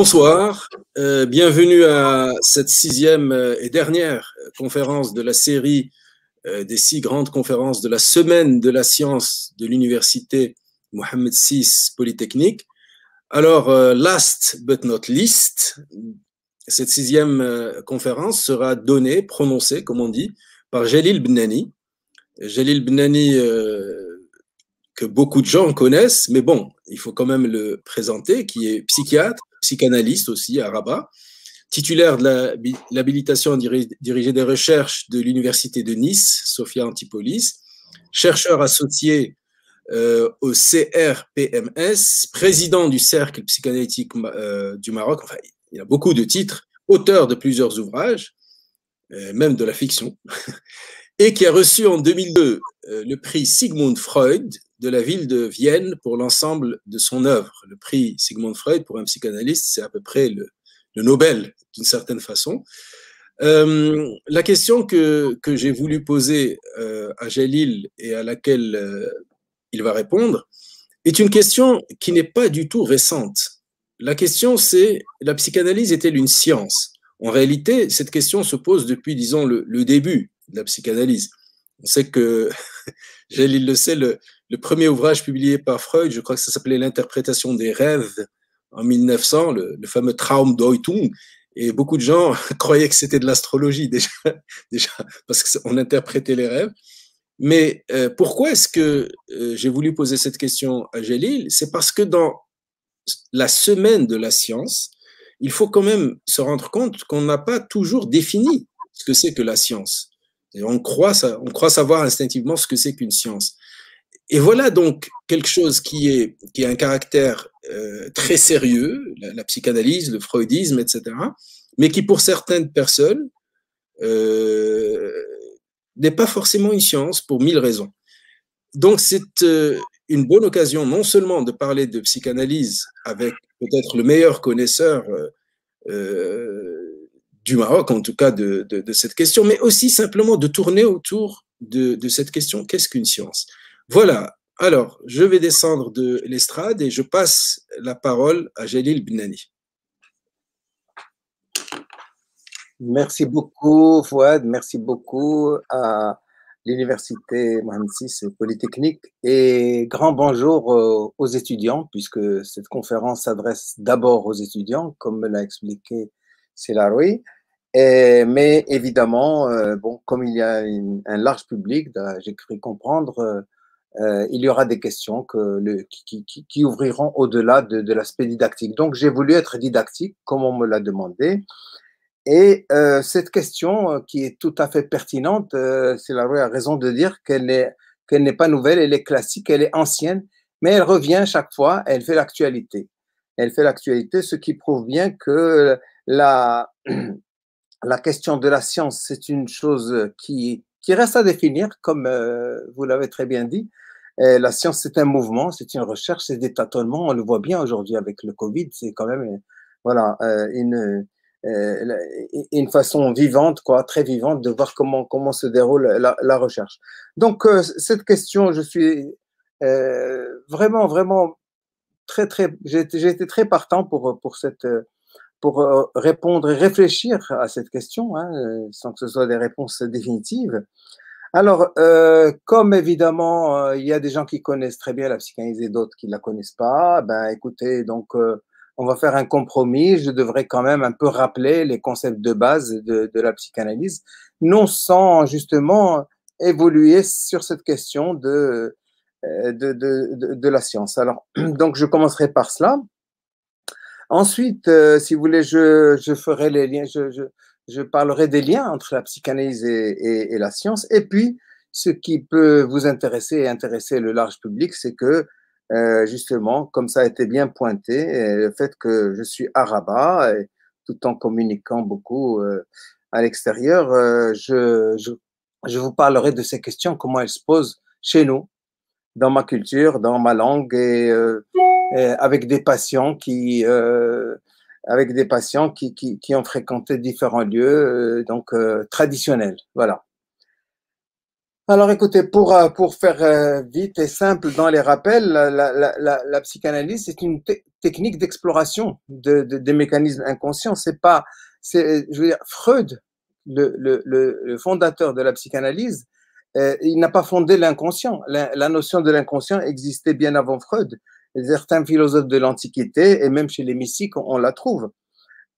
Bonsoir, euh, bienvenue à cette sixième euh, et dernière euh, conférence de la série des six grandes conférences de la semaine de la science de l'université Mohamed VI Polytechnique. Alors, last but not least, cette sixième conférence sera donnée, prononcée, comme on dit, par Jalil Bnani. Jalil Bnani que beaucoup de gens connaissent, mais bon, il faut quand même le présenter, qui est psychiatre, psychanalyste aussi à Rabat, titulaire de l'habilitation à diriger des recherches de l'Université de Nice, Sophia Antipolis, chercheur associé euh, au CRPMS, président du Cercle psychanalytique euh, du Maroc, enfin, il a beaucoup de titres, auteur de plusieurs ouvrages, euh, même de la fiction, et qui a reçu en 2002 le prix Sigmund Freud de la ville de Vienne pour l'ensemble de son œuvre. Le prix Sigmund Freud, pour un psychanalyste, c'est à peu près le, Nobel, d'une certaine façon. Euh, la question que, j'ai voulu poser euh, à Jalil et à laquelle euh, il va répondre est une question qui n'est pas du tout récente. La question, c'est la psychanalyse est-elle une science En réalité, cette question se pose depuis, disons, le, le début de la psychanalyse. On sait que, Jalil le sait, le, le premier ouvrage publié par Freud, je crois que ça s'appelait L'interprétation des rêves en 1900, le, le fameux Traumdeutung. Et beaucoup de gens croyaient que c'était de l'astrologie déjà, déjà parce qu'on interprétait les rêves. Mais euh, pourquoi est-ce que euh, j'ai voulu poser cette question à Jalil C'est parce que dans la semaine de la science, il faut quand même se rendre compte qu'on n'a pas toujours défini ce que c'est que la science. Et on croit, on croit savoir instinctivement ce que c'est qu'une science. Et voilà donc quelque chose qui, est, qui a un caractère euh, très sérieux, la, psychanalyse, le freudisme, etc., mais qui pour certaines personnes euh, n'est pas forcément une science pour mille raisons. Donc c'est euh, une bonne occasion non seulement de parler de psychanalyse avec peut-être le meilleur connaisseur du Maroc, en tout cas de, cette question, mais aussi simplement de tourner autour de cette question, qu'est-ce qu'une science voilà. Alors, je vais descendre de l'estrade et je passe la parole à Jalil Bnani. Merci beaucoup, Fouad. Merci beaucoup à l'Université Mohamed VI Polytechnique. Et grand bonjour aux étudiants, puisque cette conférence s'adresse d'abord aux étudiants, comme l'a expliqué Sélaroui. mais évidemment, euh, bon, comme il y a un large public, j'ai cru comprendre euh, euh, il y aura des questions qui, ouvriront au-delà de, l'aspect didactique. Donc j'ai voulu être didactique, comme on me l'a demandé. Et euh, cette question euh, qui est tout à fait pertinente, c'est la raison de dire qu'elle n'est pas nouvelle, elle est classique, elle est ancienne, mais elle revient chaque fois, elle fait l'actualité. Elle fait l'actualité, ce qui prouve bien que la question de la science, c'est une chose qui, qui reste à définir, comme euh, vous l'avez très bien dit. la science, c'est un mouvement, c'est une recherche, c'est des tâtonnements. On le voit bien aujourd'hui avec le Covid, c'est quand même voilà, euh, une, euh, une façon vivante, quoi, très vivante, de voir comment, comment se déroule la, recherche. Donc, cette question, je suis vraiment, vraiment très, très, j'ai été très partant pour, pour cette, pour euh, répondre et réfléchir à cette question, hein, euh, sans que ce soit des réponses définitives. Alors, euh, comme évidemment, euh, il y a des gens qui connaissent très bien la psychanalyse et d'autres qui ne la connaissent pas, ben écoutez, donc on va faire un compromis. Je devrais quand même un peu rappeler les concepts de base de, de la psychanalyse, non sans justement évoluer sur cette question de, de, de, de la science. Alors, donc je commencerai par cela. Ensuite, euh, si vous voulez, je, je ferai les liens, je, je, je, parlerai des liens entre la psychanalyse et, et, la science. Et puis, ce qui peut vous intéresser et intéresser le large public, c'est que euh, justement, comme ça a été bien pointé, euh, le fait que je suis à et tout en communiquant beaucoup euh, à l'extérieur, je, je, je, vous parlerai de ces questions, comment elles se posent chez nous, dans ma culture, dans ma langue, et euh, avec des patients qui euh, avec des patients qui, qui, qui, ont fréquenté différents lieux, euh, donc traditionnels. Voilà. Alors écoutez, pour, pour faire vite et simple dans les rappels, la, la, la, la psychanalyse, c'est une technique d'exploration de, de, des mécanismes inconscients. C'est pas, je veux dire, Freud, le, le, le, fondateur de la psychanalyse, il n'a pas fondé l'inconscient. La, notion de l'inconscient existait bien avant Freud certains philosophes de l'Antiquité, et même chez les mystiques, on, la trouve.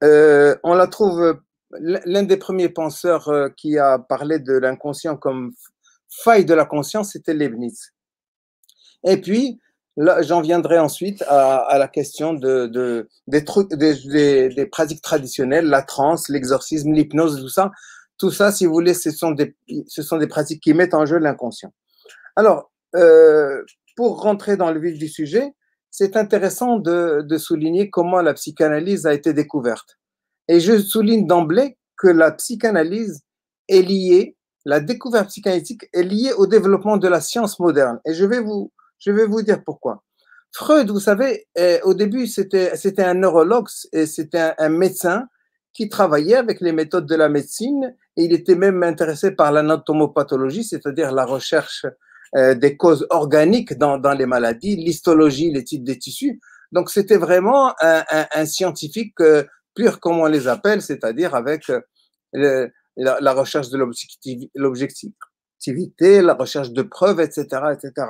Euh, on la trouve, l'un des premiers penseurs euh, qui a parlé de l'inconscient comme faille de la conscience, c'était Leibniz. Et puis, j'en viendrai ensuite à, la question de, des, trucs, des, pratiques traditionnelles, la transe, l'exorcisme, l'hypnose, tout ça. Tout ça, si vous voulez, ce sont des, ce sont des pratiques qui mettent en jeu l'inconscient. Alors, euh, pour rentrer dans le vif du sujet, c'est intéressant de, de, souligner comment la psychanalyse a été découverte. Et je souligne d'emblée que la psychanalyse est liée, la découverte psychanalytique est liée au développement de la science moderne. Et je vais vous, je vais vous dire pourquoi. Freud, vous savez, au début, c'était, c'était un neurologue et c'était un, médecin qui travaillait avec les méthodes de la médecine et il était même intéressé par l'anatomopathologie, c'est-à-dire la recherche euh, des causes organiques dans, les maladies, l'histologie, les types des tissus. Donc c'était vraiment un, scientifique euh, pur, comme on les appelle, c'est-à-dire avec euh, la, recherche de l'objectivité, la recherche de preuves, etc., etc.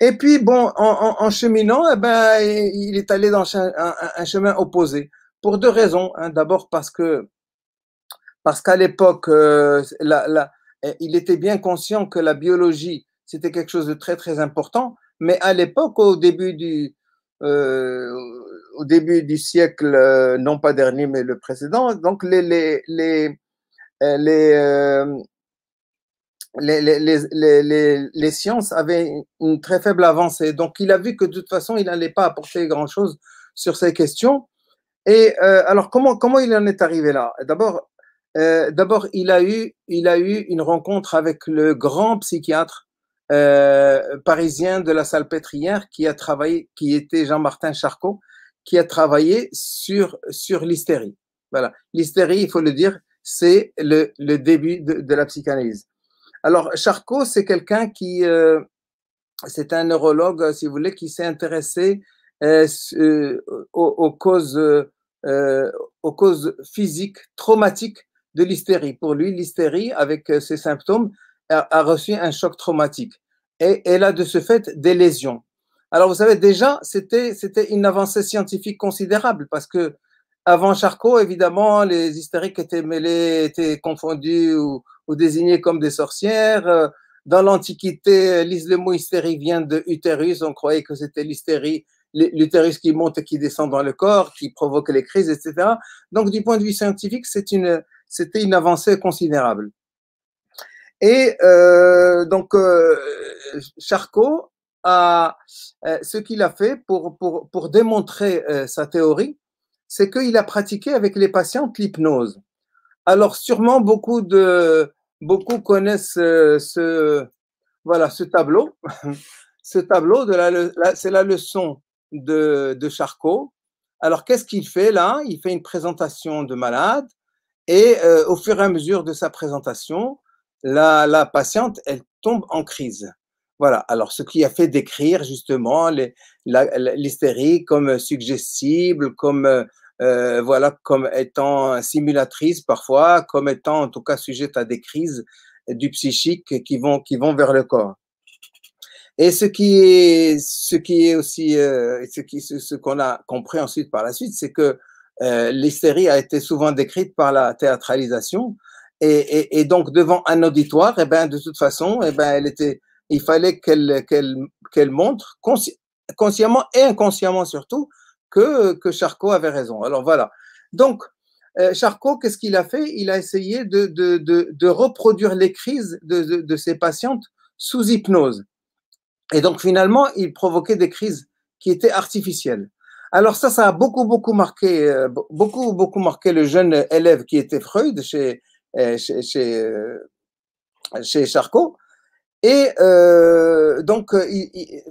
Et puis bon, en, cheminant, eh ben, il est allé dans un, chemin opposé pour deux raisons. Hein, d'abord parce que parce qu'à l'époque, il était bien conscient que la biologie c'était quelque chose de très très important. Mais à l'époque, au début du euh, au début du siècle, euh, non pas dernier mais le précédent, donc les euh, les les les, les, les, les sciences avaient une très faible avancée. Donc, il a vu que de toute façon, il n'allait pas apporter grand-chose sur ces questions. Et alors, comment, comment il en est arrivé là D'abord, d'abord, il a eu, il a eu une rencontre avec le grand psychiatre euh, parisien de la Salpêtrière qui a travaillé, qui était Jean-Martin Charcot, qui a travaillé sur, sur l'hystérie. Voilà. L'hystérie, il faut le dire, c'est le, le, début de, la psychanalyse. Alors, Charcot, c'est quelqu'un qui, euh, c'est un neurologue, si vous voulez, qui s'est intéressé euh, aux, causes, aux causes physiques, traumatiques de l'hystérie. Pour lui, l'hystérie, avec ses symptômes, a, reçu un choc traumatique et elle a de ce fait des lésions. Alors vous savez déjà, c'était c'était une avancée scientifique considérable parce que avant Charcot, évidemment, les hystériques étaient mêlés, étaient confondus ou, ou désignés comme des sorcières. Dans l'Antiquité, le mot hystérie vient de utérus. On croyait que c'était l'hystérie, l'utérus qui monte et qui descend dans le corps, qui provoque les crises, etc. Donc, du point de vue scientifique, c'est une, c'était une avancée considérable. Et euh, donc, euh, Charcot a euh, ce qu'il a fait pour pour, pour démontrer euh, sa théorie, c'est qu'il a pratiqué avec les patientes l'hypnose. Alors, sûrement beaucoup de beaucoup connaissent ce voilà ce tableau, ce tableau de la, la c'est la leçon de de Charcot. Alors, qu'est-ce qu'il fait là Il fait une présentation de malade et au fur et à mesure de sa présentation, la, patiente, elle tombe en crise. Voilà, alors ce qui a fait décrire justement l'hystérie comme euh, suggestible, comme euh, euh, voilà, comme étant simulatrice parfois, comme étant en tout cas sujette à des crises du psychique qui vont, qui vont vers le corps. Et ce qui est, ce qui est aussi, ce qu'on ce, a compris ensuite par la suite, c'est que l'hystérie a été souvent décrite par la théâtralisation et, et, et, donc devant un auditoire, et eh ben de toute façon, et eh ben elle était, il fallait qu'elle qu'elle qu'elle montre consciemment et inconsciemment surtout que que Charcot avait raison. Alors voilà. Donc euh, Charcot, qu'est-ce qu'il a fait Il a essayé de, de, de, de reproduire les crises de, de, ses patientes sous hypnose. Et donc finalement, il provoquait des crises qui étaient artificielles. Alors ça, ça a beaucoup beaucoup marqué, euh, beaucoup beaucoup marqué le jeune élève qui était Freud chez euh, chez, euh, chez, Charcot. Et euh, donc, euh, il, il,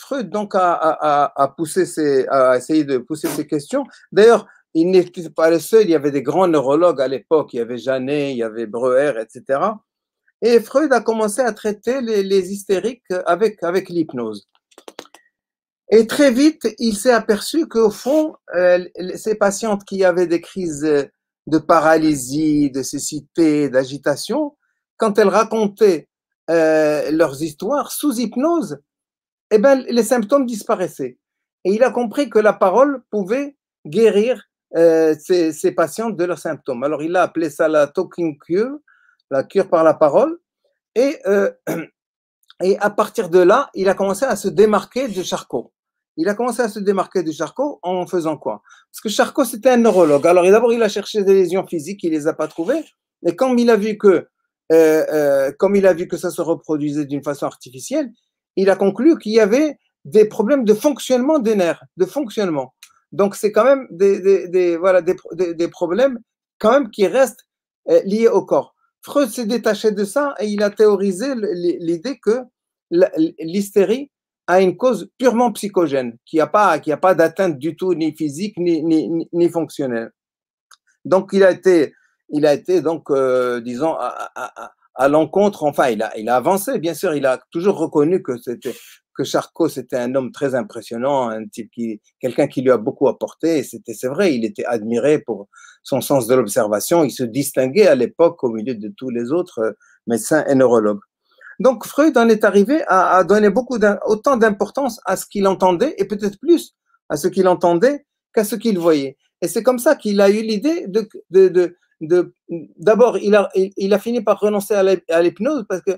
Freud donc a, a, a poussé ses, a essayé de pousser ces questions. D'ailleurs, il n'est pas le seul, il y avait des grands neurologues à l'époque, il y avait Jeannet, il y avait Breuer, etc. Et Freud a commencé à traiter les, les hystériques avec, avec l'hypnose. Et très vite, il s'est aperçu qu'au fond, ces patientes qui avaient des crises de paralysie, de cécité, d'agitation, quand elles racontaient euh, leurs histoires sous hypnose, eh ben, les symptômes disparaissaient. Et il a compris que la parole pouvait guérir euh, ces, patients de leurs symptômes. Alors il a appelé ça la talking cure, la cure par la parole. Et, euh, et à partir de là, il a commencé à se démarquer du Charcot il a commencé à se démarquer de Charcot en faisant quoi Parce que Charcot, c'était un neurologue. Alors, d'abord, il a cherché des lésions physiques, il ne les a pas trouvées. Mais comme il a vu que, euh, euh, comme il a vu que ça se reproduisait d'une façon artificielle, il a conclu qu'il y avait des problèmes de fonctionnement des nerfs, de fonctionnement. Donc, c'est quand même des, voilà, des, problèmes quand même qui restent euh, liés au corps. Freud s'est détaché de ça et il a théorisé l'idée que l'hystérie à une cause purement psychogène, qui n'a pas, pas d'atteinte du tout ni physique ni, ni, fonctionnelle. Donc il a été, il a été donc, euh, disons, à, l'encontre. Enfin, il a, il avancé, bien sûr. Il a toujours reconnu que que Charcot c'était un homme très impressionnant, un type qui, quelqu'un qui lui a beaucoup apporté. C'était, c'est vrai, il était admiré pour son sens de l'observation. Il se distinguait à l'époque au milieu de tous les autres euh, médecins et neurologues. Donc Freud en est arrivé à, donner beaucoup autant d'importance à ce qu'il entendait et peut-être plus à ce qu'il entendait qu'à ce qu'il voyait. Et c'est comme ça qu'il a eu l'idée de, d'abord il a, il, a fini par renoncer à l'hypnose parce que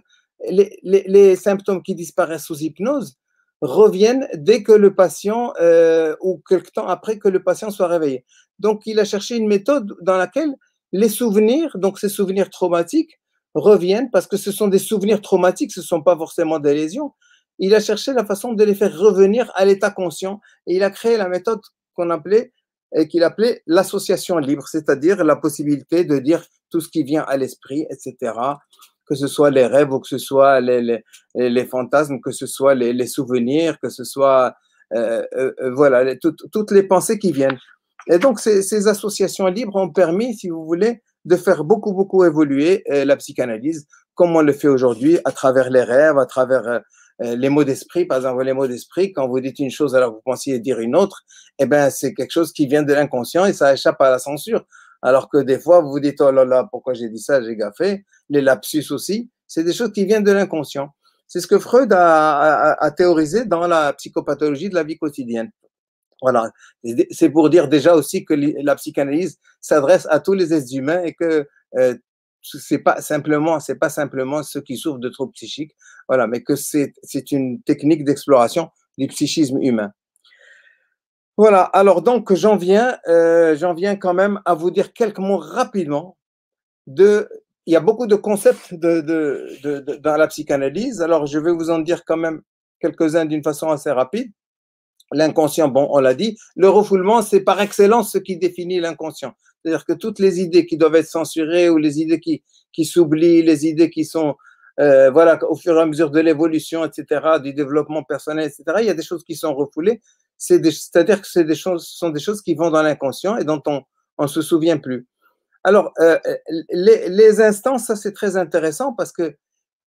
les, symptômes qui disparaissent sous hypnose reviennent dès que le patient euh, ou quelque temps après que le patient soit réveillé. Donc il a cherché une méthode dans laquelle les souvenirs, donc ces souvenirs traumatiques, reviennent parce que ce sont des souvenirs traumatiques, ce ne sont pas forcément des lésions. Il a cherché la façon de les faire revenir à l'état conscient et il a créé la méthode qu'on appelait et qu'il appelait l'association libre, c'est-à-dire la possibilité de dire tout ce qui vient à l'esprit, etc., que ce soit les rêves ou que ce soit les, les, fantasmes, que ce soit les, souvenirs, que ce soit euh, euh, euh, voilà, toutes les pensées qui viennent. Et donc, ces, associations libres ont permis, si vous voulez, de faire beaucoup, beaucoup évoluer euh, la psychanalyse, comme on le fait aujourd'hui, à travers les rêves, à travers euh, euh, les mots d'esprit. Par exemple, les mots d'esprit, quand vous dites une chose, alors vous pensiez dire une autre, eh ben, c'est quelque chose qui vient de l'inconscient et ça échappe à la censure. Alors que des fois, vous vous dites, oh là là, pourquoi j'ai dit ça, j'ai gaffé. Les lapsus aussi, c'est des choses qui viennent de l'inconscient. C'est ce que Freud a, théorisé dans la psychopathologie de la vie quotidienne. Voilà. C'est pour dire déjà aussi que la psychanalyse s'adresse à tous les êtres humains et que euh, c'est pas simplement, c'est pas simplement ceux qui souffrent de troubles psychiques. Voilà, mais que c'est une technique d'exploration du psychisme humain. Voilà. Alors donc j'en viens, euh, j'en viens quand même à vous dire quelques mots rapidement de. Il y a beaucoup de concepts de, de, de, dans la psychanalyse. Alors je vais vous en dire quand même quelques-uns d'une façon assez rapide. L'inconscient, bon, on l'a dit, le refoulement, c'est par excellence ce qui définit l'inconscient. C'est-à-dire que toutes les idées qui doivent être censurées ou les idées qui, qui s'oublient, les idées qui sont, euh, voilà, au fur et à mesure de l'évolution, etc., du développement personnel, etc., il y a des choses qui sont refoulées. C'est-à-dire que c'est des choses, ce sont des choses qui vont dans l'inconscient et dont on ne se souvient plus. Alors, euh, les, les, instances, ça c'est très intéressant parce que,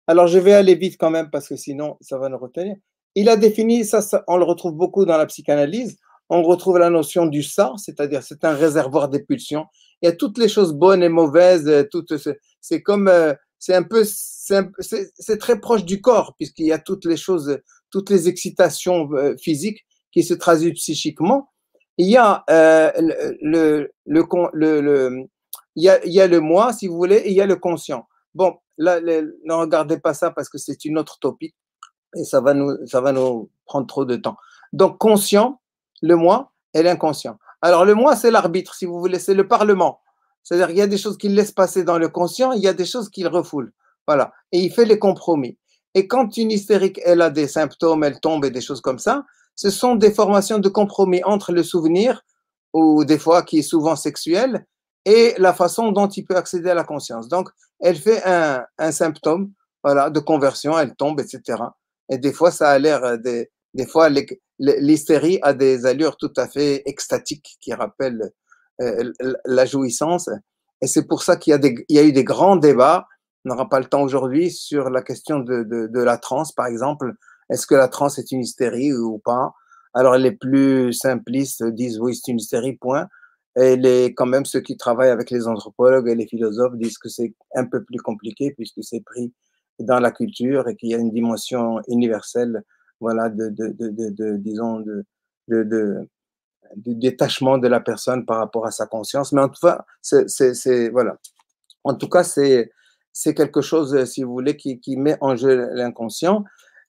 alors je vais aller vite quand même parce que sinon ça va nous retenir. Il a défini, ça, on le retrouve beaucoup dans la psychanalyse, on retrouve la notion du ça, c'est-à-dire c'est un réservoir des pulsions. Il y a toutes les choses bonnes et mauvaises, euh, toutes, c'est comme, euh, c'est un peu, c'est très proche du corps, puisqu'il y a toutes les choses, toutes les excitations euh, physiques qui se traduisent psychiquement. Il y a le, le, le, il, y a, le moi, si vous voulez, et il y a le conscient. Bon, là, ne regardez pas ça parce que c'est une autre topique et ça va nous, ça va nous prendre trop de temps. Donc, conscient, le moi et l'inconscient. Alors, le moi, c'est l'arbitre, si vous voulez, c'est le parlement. C'est-à-dire il y a des choses qu'il laisse passer dans le conscient, il y a des choses qu'il refoule. Voilà. Et il fait les compromis. Et quand une hystérique, elle a des symptômes, elle tombe et des choses comme ça, ce sont des formations de compromis entre le souvenir, ou des fois qui est souvent sexuel, et la façon dont il peut accéder à la conscience. Donc, elle fait un, un symptôme voilà, de conversion, elle tombe, etc. Et des fois, ça a l'air, euh, des, des fois, l'hystérie a des allures tout à fait extatiques qui rappellent euh, la jouissance. Et c'est pour ça qu'il y, y, a eu des grands débats, on n'aura pas le temps aujourd'hui, sur la question de, de, de la transe, par exemple. Est-ce que la transe est une hystérie ou pas Alors les plus simplistes disent oui, c'est une hystérie, point. Et les, quand même ceux qui travaillent avec les anthropologues et les philosophes disent que c'est un peu plus compliqué puisque c'est pris dans la culture et qu'il y a une dimension universelle, voilà, de, de, de, de disons, de, détachement de la personne par rapport à sa conscience. Mais en tout cas, c'est, voilà. En tout cas, c'est, c'est quelque chose, euh, si vous voulez, qui, qui met en jeu l'inconscient.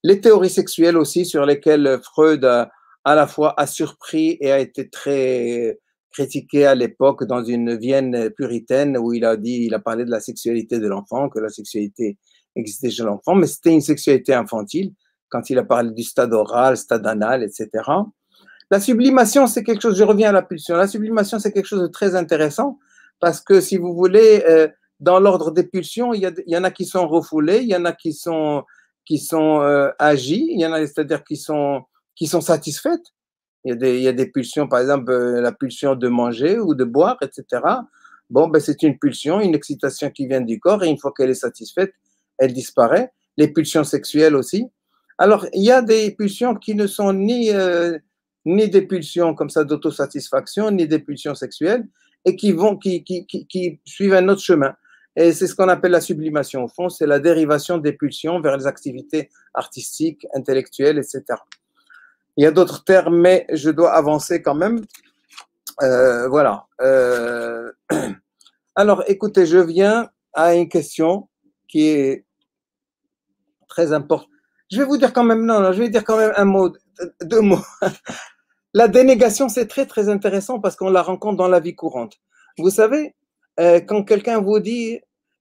Les théories sexuelles aussi, sur lesquelles Freud à la fois a surpris et a été très critiqué à l'époque dans une Vienne puritaine où il a dit, il a parlé de la sexualité de l'enfant, que la sexualité existait chez l'enfant, mais c'était une sexualité infantile, quand il a parlé du stade oral, stade anal, etc. La sublimation, c'est quelque chose, je reviens à la pulsion, la sublimation, c'est quelque chose de très intéressant, parce que si vous voulez, euh, dans l'ordre des pulsions, il y, en a qui sont refoulées, il y en a qui sont, qui sont euh, il y en a, c'est-à-dire qui sont, qui sont satisfaites. Il y, a des, pulsions, par exemple, euh, la pulsion de manger ou de boire, etc. Bon, ben, c'est une pulsion, une excitation qui vient du corps, et une fois qu'elle est satisfaite, elle disparaît. Les pulsions sexuelles aussi. Alors, il y a des pulsions qui ne sont ni, euh, ni des pulsions comme ça d'autosatisfaction, ni des pulsions sexuelles, et qui, vont, qui, qui, suivent un autre chemin. Et c'est ce qu'on appelle la sublimation. Au fond, c'est la dérivation des pulsions vers les activités artistiques, intellectuelles, etc. Il y a d'autres termes, mais je dois avancer quand même. Euh, voilà. Euh, alors, écoutez, je viens à une question qui est très important. Je vais vous dire quand même, non, je vais dire quand même un mot, deux mots. La dénégation, c'est très, très intéressant parce qu'on la rencontre dans la vie courante. Vous savez, euh, quand quelqu'un vous dit,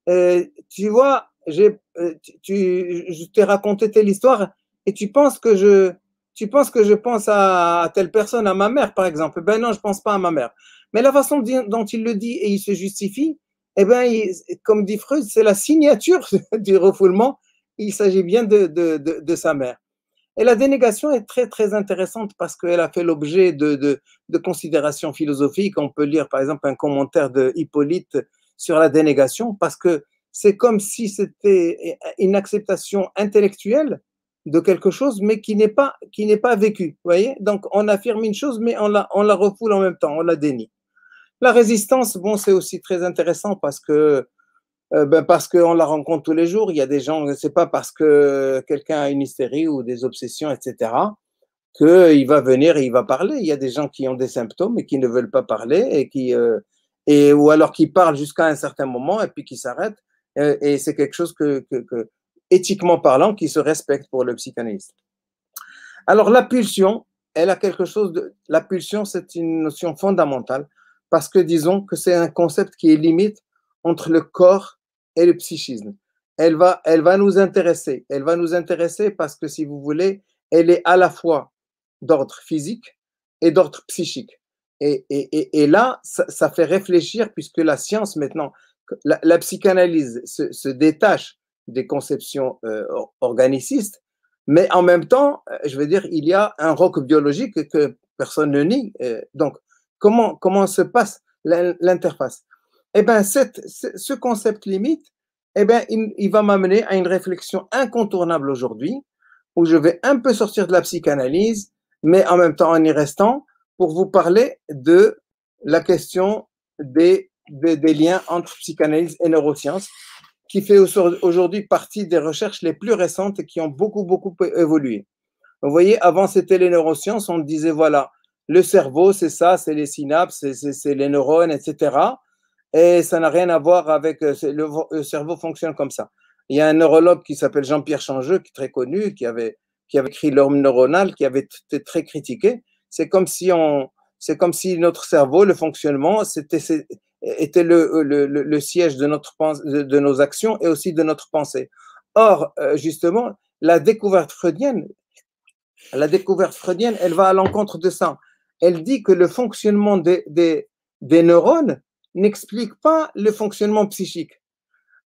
euh, tu vois, euh, tu, je t'ai raconté telle histoire et tu penses que je, tu penses que je pense à, telle personne, à ma mère, par exemple. Ben non, je pense pas à ma mère. Mais la façon dont il le dit et il se justifie, eh ben, comme dit Freud, c'est la signature du refoulement il s'agit bien de, sa mère. Et la dénégation est très très intéressante parce qu'elle a fait l'objet de, considérations philosophiques. On peut lire par exemple un commentaire de Hippolyte sur la dénégation parce que c'est comme si c'était une acceptation intellectuelle de quelque chose mais qui n'est pas qui n'est pas vécu. Voyez, donc on affirme une chose mais on la on la refoule en même temps, on la dénie. La résistance, bon, c'est aussi très intéressant parce que euh, ben parce qu'on la rencontre tous les jours. Il y a des gens, c'est pas parce que quelqu'un a une hystérie ou des obsessions, etc., qu'il va venir et il va parler. Il y a des gens qui ont des symptômes et qui ne veulent pas parler et qui, euh, et, ou alors qui parlent jusqu'à un certain moment et puis qui s'arrêtent. Euh, et c'est quelque chose que, que, que, éthiquement parlant, qui se respecte pour le psychanalyste. Alors la pulsion, elle a quelque chose de. La pulsion, c'est une notion fondamentale parce que disons que c'est un concept qui est limite entre le corps et le psychisme. Elle va, elle va nous intéresser. Elle va nous intéresser parce que, si vous voulez, elle est à la fois d'ordre physique et d'ordre psychique. Et, et, et là, ça, ça, fait réfléchir puisque la science maintenant, la, la psychanalyse se, se, détache des conceptions euh, organicistes, mais en même temps, euh, je veux dire, il y a un roc biologique que personne ne nie. Euh, donc, comment, comment se passe l'interface eh ben, cette, ce concept limite, eh ben, il, va m'amener à une réflexion incontournable aujourd'hui, où je vais un peu sortir de la psychanalyse, mais en même temps en y restant, pour vous parler de la question des, des, des liens entre psychanalyse et neurosciences, qui fait aujourd'hui partie des recherches les plus récentes et qui ont beaucoup, beaucoup évolué. Vous voyez, avant, c'était les neurosciences, on disait, voilà, le cerveau, c'est ça, c'est les synapses, c'est les neurones, etc. Et ça n'a rien à voir avec euh, le, cerveau fonctionne comme ça. Il y a un neurologue qui s'appelle Jean-Pierre Changeux, qui est très connu, qui avait, qui avait écrit l'homme neuronal, qui avait été très critiqué. C'est comme si on, c'est comme si notre cerveau, le fonctionnement, c'était, était euh, le, le, le, siège de, notre, de nos actions et aussi de notre pensée. Or, euh, justement, la découverte freudienne, la découverte freudienne, elle va à l'encontre de ça. Elle dit que le fonctionnement des, des, des neurones n'explique pas le fonctionnement psychique.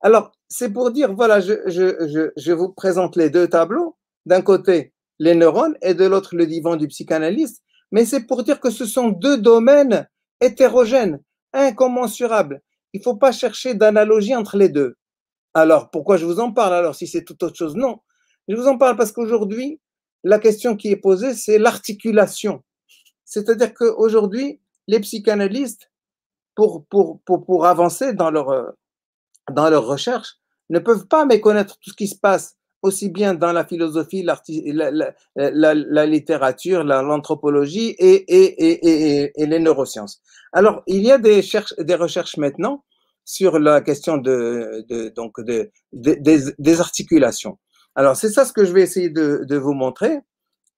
Alors, c'est pour dire, voilà, je, je, je, je, vous présente les deux tableaux, d'un côté les neurones et de l'autre le divan du psychanalyste, mais c'est pour dire que ce sont deux domaines hétérogènes, incommensurables. Il faut pas chercher d'analogie entre les deux. Alors, pourquoi je vous en parle alors si c'est tout autre chose Non. Je vous en parle parce qu'aujourd'hui, la question qui est posée, c'est l'articulation. C'est-à-dire qu'aujourd'hui, les psychanalystes pour, pour, pour, pour avancer dans leur, euh, dans leur recherche, ne peuvent pas méconnaître tout ce qui se passe, aussi bien dans la philosophie, la, la, la, la littérature, l'anthropologie et, et, et, et, les neurosciences. Alors, il y a des, des recherches maintenant sur la question de, de donc de, des, des, articulations. Alors, c'est ça ce que je vais essayer de, vous montrer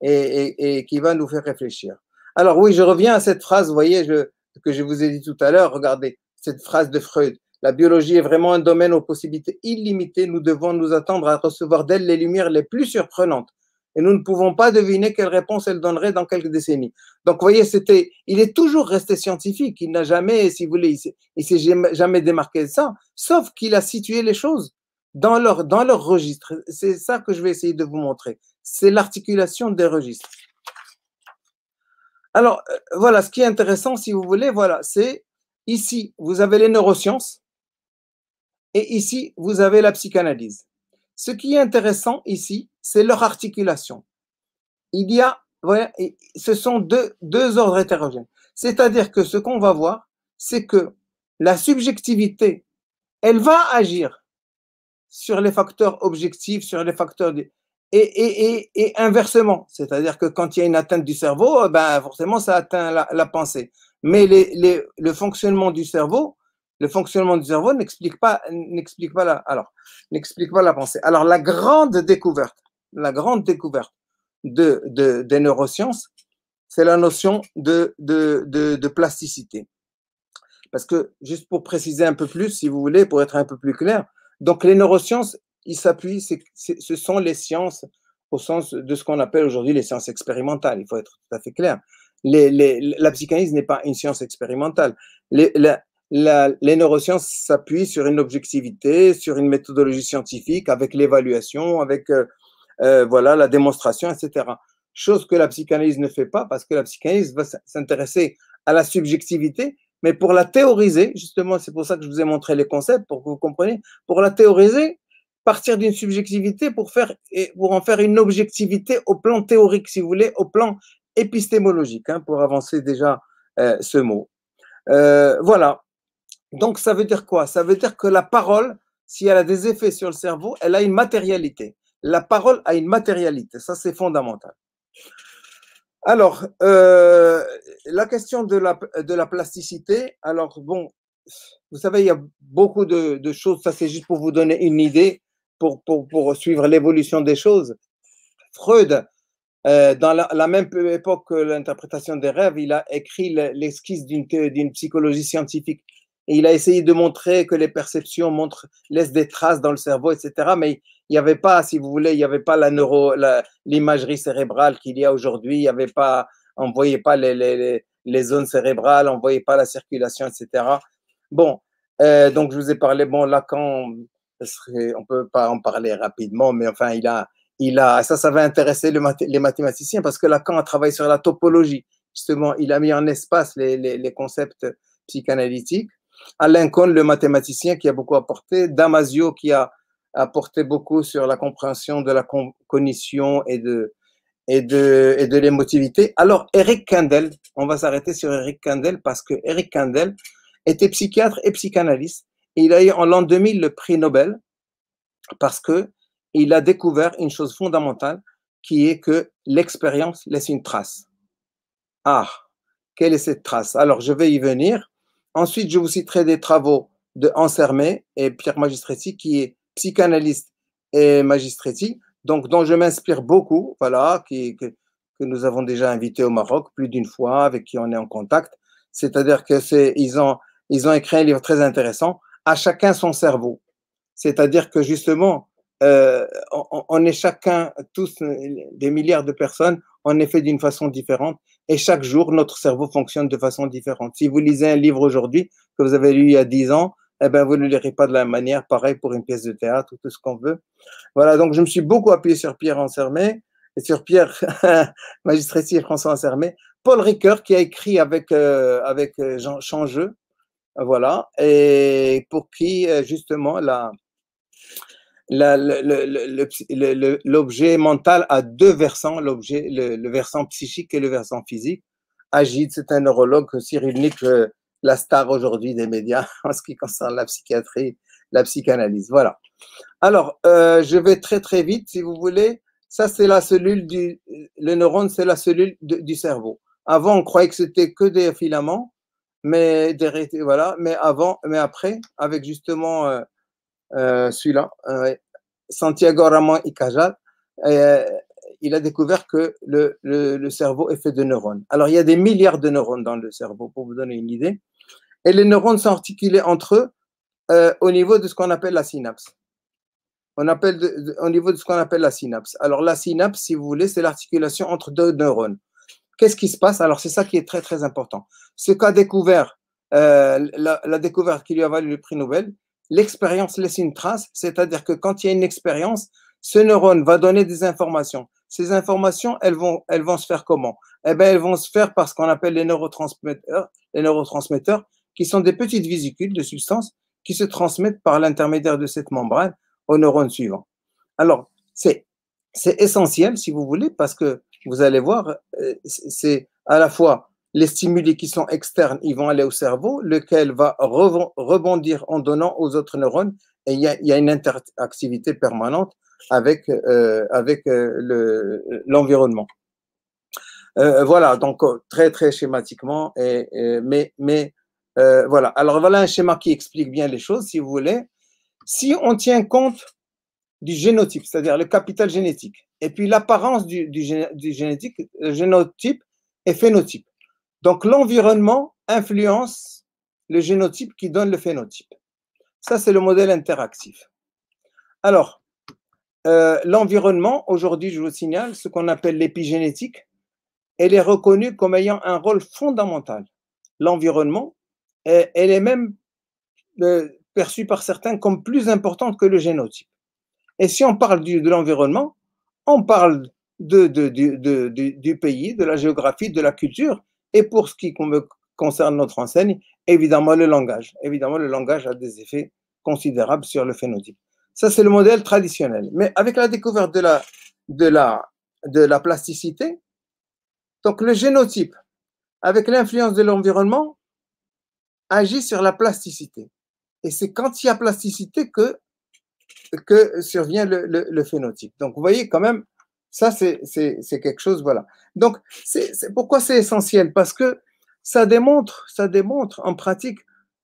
et, qui va nous faire réfléchir. Alors oui, je reviens à cette phrase, vous voyez, je, que je vous ai dit tout à l'heure, regardez cette phrase de Freud. La biologie est vraiment un domaine aux possibilités illimitées. Nous devons nous attendre à recevoir d'elle les lumières les plus surprenantes. Et nous ne pouvons pas deviner quelle réponse elle donnerait dans quelques décennies. Donc, vous voyez, c'était, il est toujours resté scientifique. Il n'a jamais, si vous voulez, il s'est jamais démarqué de ça, sauf qu'il a situé les choses dans leur, dans leur registre. C'est ça que je vais essayer de vous montrer. C'est l'articulation des registres. Alors, euh, voilà, ce qui est intéressant, si vous voulez, voilà, c'est ici, vous avez les neurosciences et ici, vous avez la psychanalyse. Ce qui est intéressant ici, c'est leur articulation. Il y a, voilà, ce sont deux, deux ordres hétérogènes. C'est-à-dire que ce qu'on va voir, c'est que la subjectivité, elle va agir sur les facteurs objectifs, sur les facteurs et, et, et, inversement. C'est-à-dire que quand il y a une atteinte du cerveau, euh, ben forcément ça atteint la, pensée. Mais les, le fonctionnement du cerveau, le fonctionnement du cerveau n'explique pas, n'explique pas la, alors, n'explique pas la pensée. Alors la grande découverte, la grande découverte de, des neurosciences, c'est la notion de, de, de, de plasticité. Parce que, juste pour préciser un peu plus, si vous voulez, pour être un peu plus clair, donc les neurosciences il s'appuie, ce sont les sciences au sens de ce qu'on appelle aujourd'hui les sciences expérimentales, il faut être tout à fait clair. Les, la psychanalyse n'est pas une science expérimentale. Les, les neurosciences s'appuient sur une objectivité, sur une méthodologie scientifique, avec l'évaluation, avec euh, euh, voilà la démonstration, etc. Chose que la psychanalyse ne fait pas parce que la psychanalyse va s'intéresser à la subjectivité, mais pour la théoriser, justement, c'est pour ça que je vous ai montré les concepts, pour que vous compreniez, pour la théoriser, partir d'une subjectivité pour, faire, pour en faire une objectivité au plan théorique, si vous voulez, au plan épistémologique, hein, pour avancer déjà euh, ce mot. Euh, voilà. Donc ça veut dire quoi Ça veut dire que la parole, si elle a des effets sur le cerveau, elle a une matérialité. La parole a une matérialité. Ça, c'est fondamental. Alors, euh, la question de la, de la plasticité. Alors, bon, vous savez, il y a beaucoup de choses. Ça, c'est juste pour vous donner une idée pour, pour, suivre l'évolution des choses. Freud, euh, dans la, même époque que l'interprétation des rêves, il a écrit l'esquisse d'une psychologie scientifique. Et il a essayé de montrer que les perceptions montrent, laissent des traces dans le cerveau, etc. Mais il n'y avait pas, si vous voulez, il n'y avait pas la neuro, l'imagerie cérébrale qu'il y a aujourd'hui. Il avait pas, on ne voyait pas les, les, les, zones cérébrales, on ne voyait pas la circulation, etc. Bon, euh, donc je vous ai parlé, bon, Lacan, serait, on peut pas en parler rapidement, mais enfin, il a, il a, ça, ça va intéresser les mathématiciens parce que Lacan a travaillé sur la topologie. Justement, il a mis en espace les, concepts psychanalytiques. Alain Cohn, le mathématicien qui a beaucoup apporté, Damasio qui a apporté beaucoup sur la compréhension de la cognition et de, et de, et de l'émotivité. Alors, Eric Kandel, on va s'arrêter sur Eric Kandel parce que Eric Kandel était psychiatre et psychanalyste il a eu en l'an 2000 le prix Nobel parce que il a découvert une chose fondamentale qui est que l'expérience laisse une trace. Ah, quelle est cette trace Alors, je vais y venir. Ensuite, je vous citerai des travaux de Hermé et Pierre Magistretti, qui est psychanalyste et Magistretti, donc dont je m'inspire beaucoup, voilà, que, que, nous avons déjà invité au Maroc plus d'une fois, avec qui on est en contact. C'est-à-dire que c'est, ils ont, ils ont écrit un livre très intéressant à chacun son cerveau. C'est-à-dire que justement, euh, on, est chacun, tous des milliards de personnes, on est fait d'une façon différente et chaque jour, notre cerveau fonctionne de façon différente. Si vous lisez un livre aujourd'hui que vous avez lu il y a dix ans, eh ben, vous ne le lirez pas de la même manière, pareil pour une pièce de théâtre tout ce qu'on veut. Voilà, donc je me suis beaucoup appuyé sur Pierre encermé et sur Pierre magistrat François Ansermet. Paul Ricoeur qui a écrit avec, euh, avec euh, Jean Changeux, voilà, et pour qui justement l'objet mental a deux versants, l'objet, le, versant psychique et le versant physique. Agide, c'est un neurologue que euh, la star aujourd'hui des médias en ce qui concerne la psychiatrie, la psychanalyse. Voilà. Alors, euh, je vais très très vite, si vous voulez. Ça, c'est la cellule du, le neurone, c'est la cellule du cerveau. Avant, on croyait que c'était que des filaments mais voilà, mais avant, mais après, avec justement euh, euh, celui-là, euh, Santiago Ramon y Cajal, il a découvert que le, cerveau est fait de neurones. Alors il y a des milliards de neurones dans le cerveau, pour vous donner une idée, et les neurones sont articulés entre eux au niveau de ce qu'on appelle la synapse. appelle au niveau de ce qu'on appelle la synapse. Alors la synapse, si vous voulez, c'est l'articulation entre deux neurones. Qu'est-ce qui se passe Alors, c'est ça qui est très, très important. Ce qu'a découvert, euh, la, la, découverte qui lui a valu le prix Nobel, l'expérience laisse une trace, c'est-à-dire que quand il y a une expérience, ce neurone va donner des informations. Ces informations, elles vont, elles vont se faire comment Eh bien, elles vont se faire par ce qu'on appelle les neurotransmetteurs, les neurotransmetteurs, qui sont des petites vésicules de substances qui se transmettent par l'intermédiaire de cette membrane au neurone suivant. Alors, c'est essentiel, si vous voulez, parce que vous allez voir, euh, c'est à la fois les stimuli qui sont externes, ils vont aller au cerveau, lequel va rebondir en donnant aux autres neurones, et il y a, une interactivité permanente avec, euh, avec euh, l'environnement. voilà, donc très très schématiquement, mais, mais voilà. Alors voilà un schéma qui explique bien les choses, si vous voulez. Si on tient compte du génotype, c'est-à-dire le capital génétique, et puis l'apparence du, génétique, génotype et phénotype. Donc l'environnement influence le génotype qui donne le phénotype. Ça, c'est le modèle interactif. Alors, euh, l'environnement, aujourd'hui, je vous signale, ce qu'on appelle l'épigénétique, elle est reconnue comme ayant un rôle fondamental. L'environnement, elle est même euh, perçue par certains comme plus importante que le génotype. Et si on parle de l'environnement, on parle du pays, de la géographie, de la culture, et pour ce qui concerne notre enseigne, évidemment le langage. Évidemment, le langage a des effets considérables sur le phénotype. Ça, c'est le modèle traditionnel. Mais avec la découverte de la, de la, de la plasticité, donc le génotype, avec l'influence de l'environnement, agit sur la plasticité. Et c'est quand il y a plasticité que que survient le, phénotype. Donc, vous voyez quand même, ça, c'est quelque chose, voilà. Donc, c'est pourquoi c'est essentiel Parce que ça démontre, ça démontre en pratique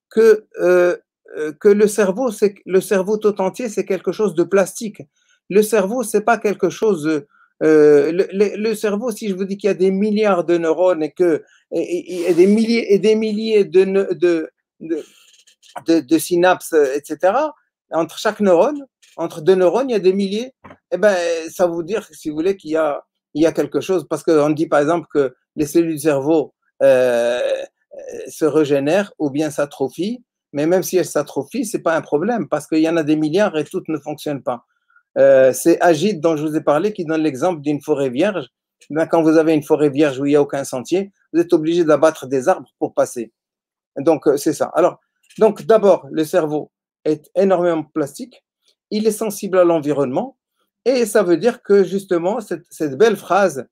que, euh, euh, que le cerveau, c'est le cerveau tout entier, c'est quelque chose de plastique. Le cerveau, c'est pas quelque chose. Euh, le, le, cerveau, si je vous dis qu'il y a des milliards de neurones et que et, des milliers et des milliers de, de, de, de synapses, etc. Entre chaque neurone, entre deux neurones, il y a des milliers. Eh ben, ça veut dire, si vous voulez, qu'il y a, quelque chose. Parce qu'on dit, par exemple, que les cellules du cerveau euh, euh, se régénèrent ou bien s'atrophient. Mais même si elles s'atrophient, ce n'est pas un problème parce qu'il y en a des milliards et toutes ne fonctionnent pas. Euh, c'est Agide dont je vous ai parlé qui donne l'exemple d'une forêt vierge. Eh ben, quand vous avez une forêt vierge où il n'y a aucun sentier, vous êtes obligé d'abattre des arbres pour passer. Donc, c'est ça. Alors, donc d'abord, le cerveau est énormément plastique il est sensible à l'environnement. Et ça veut dire que justement, cette, belle phrase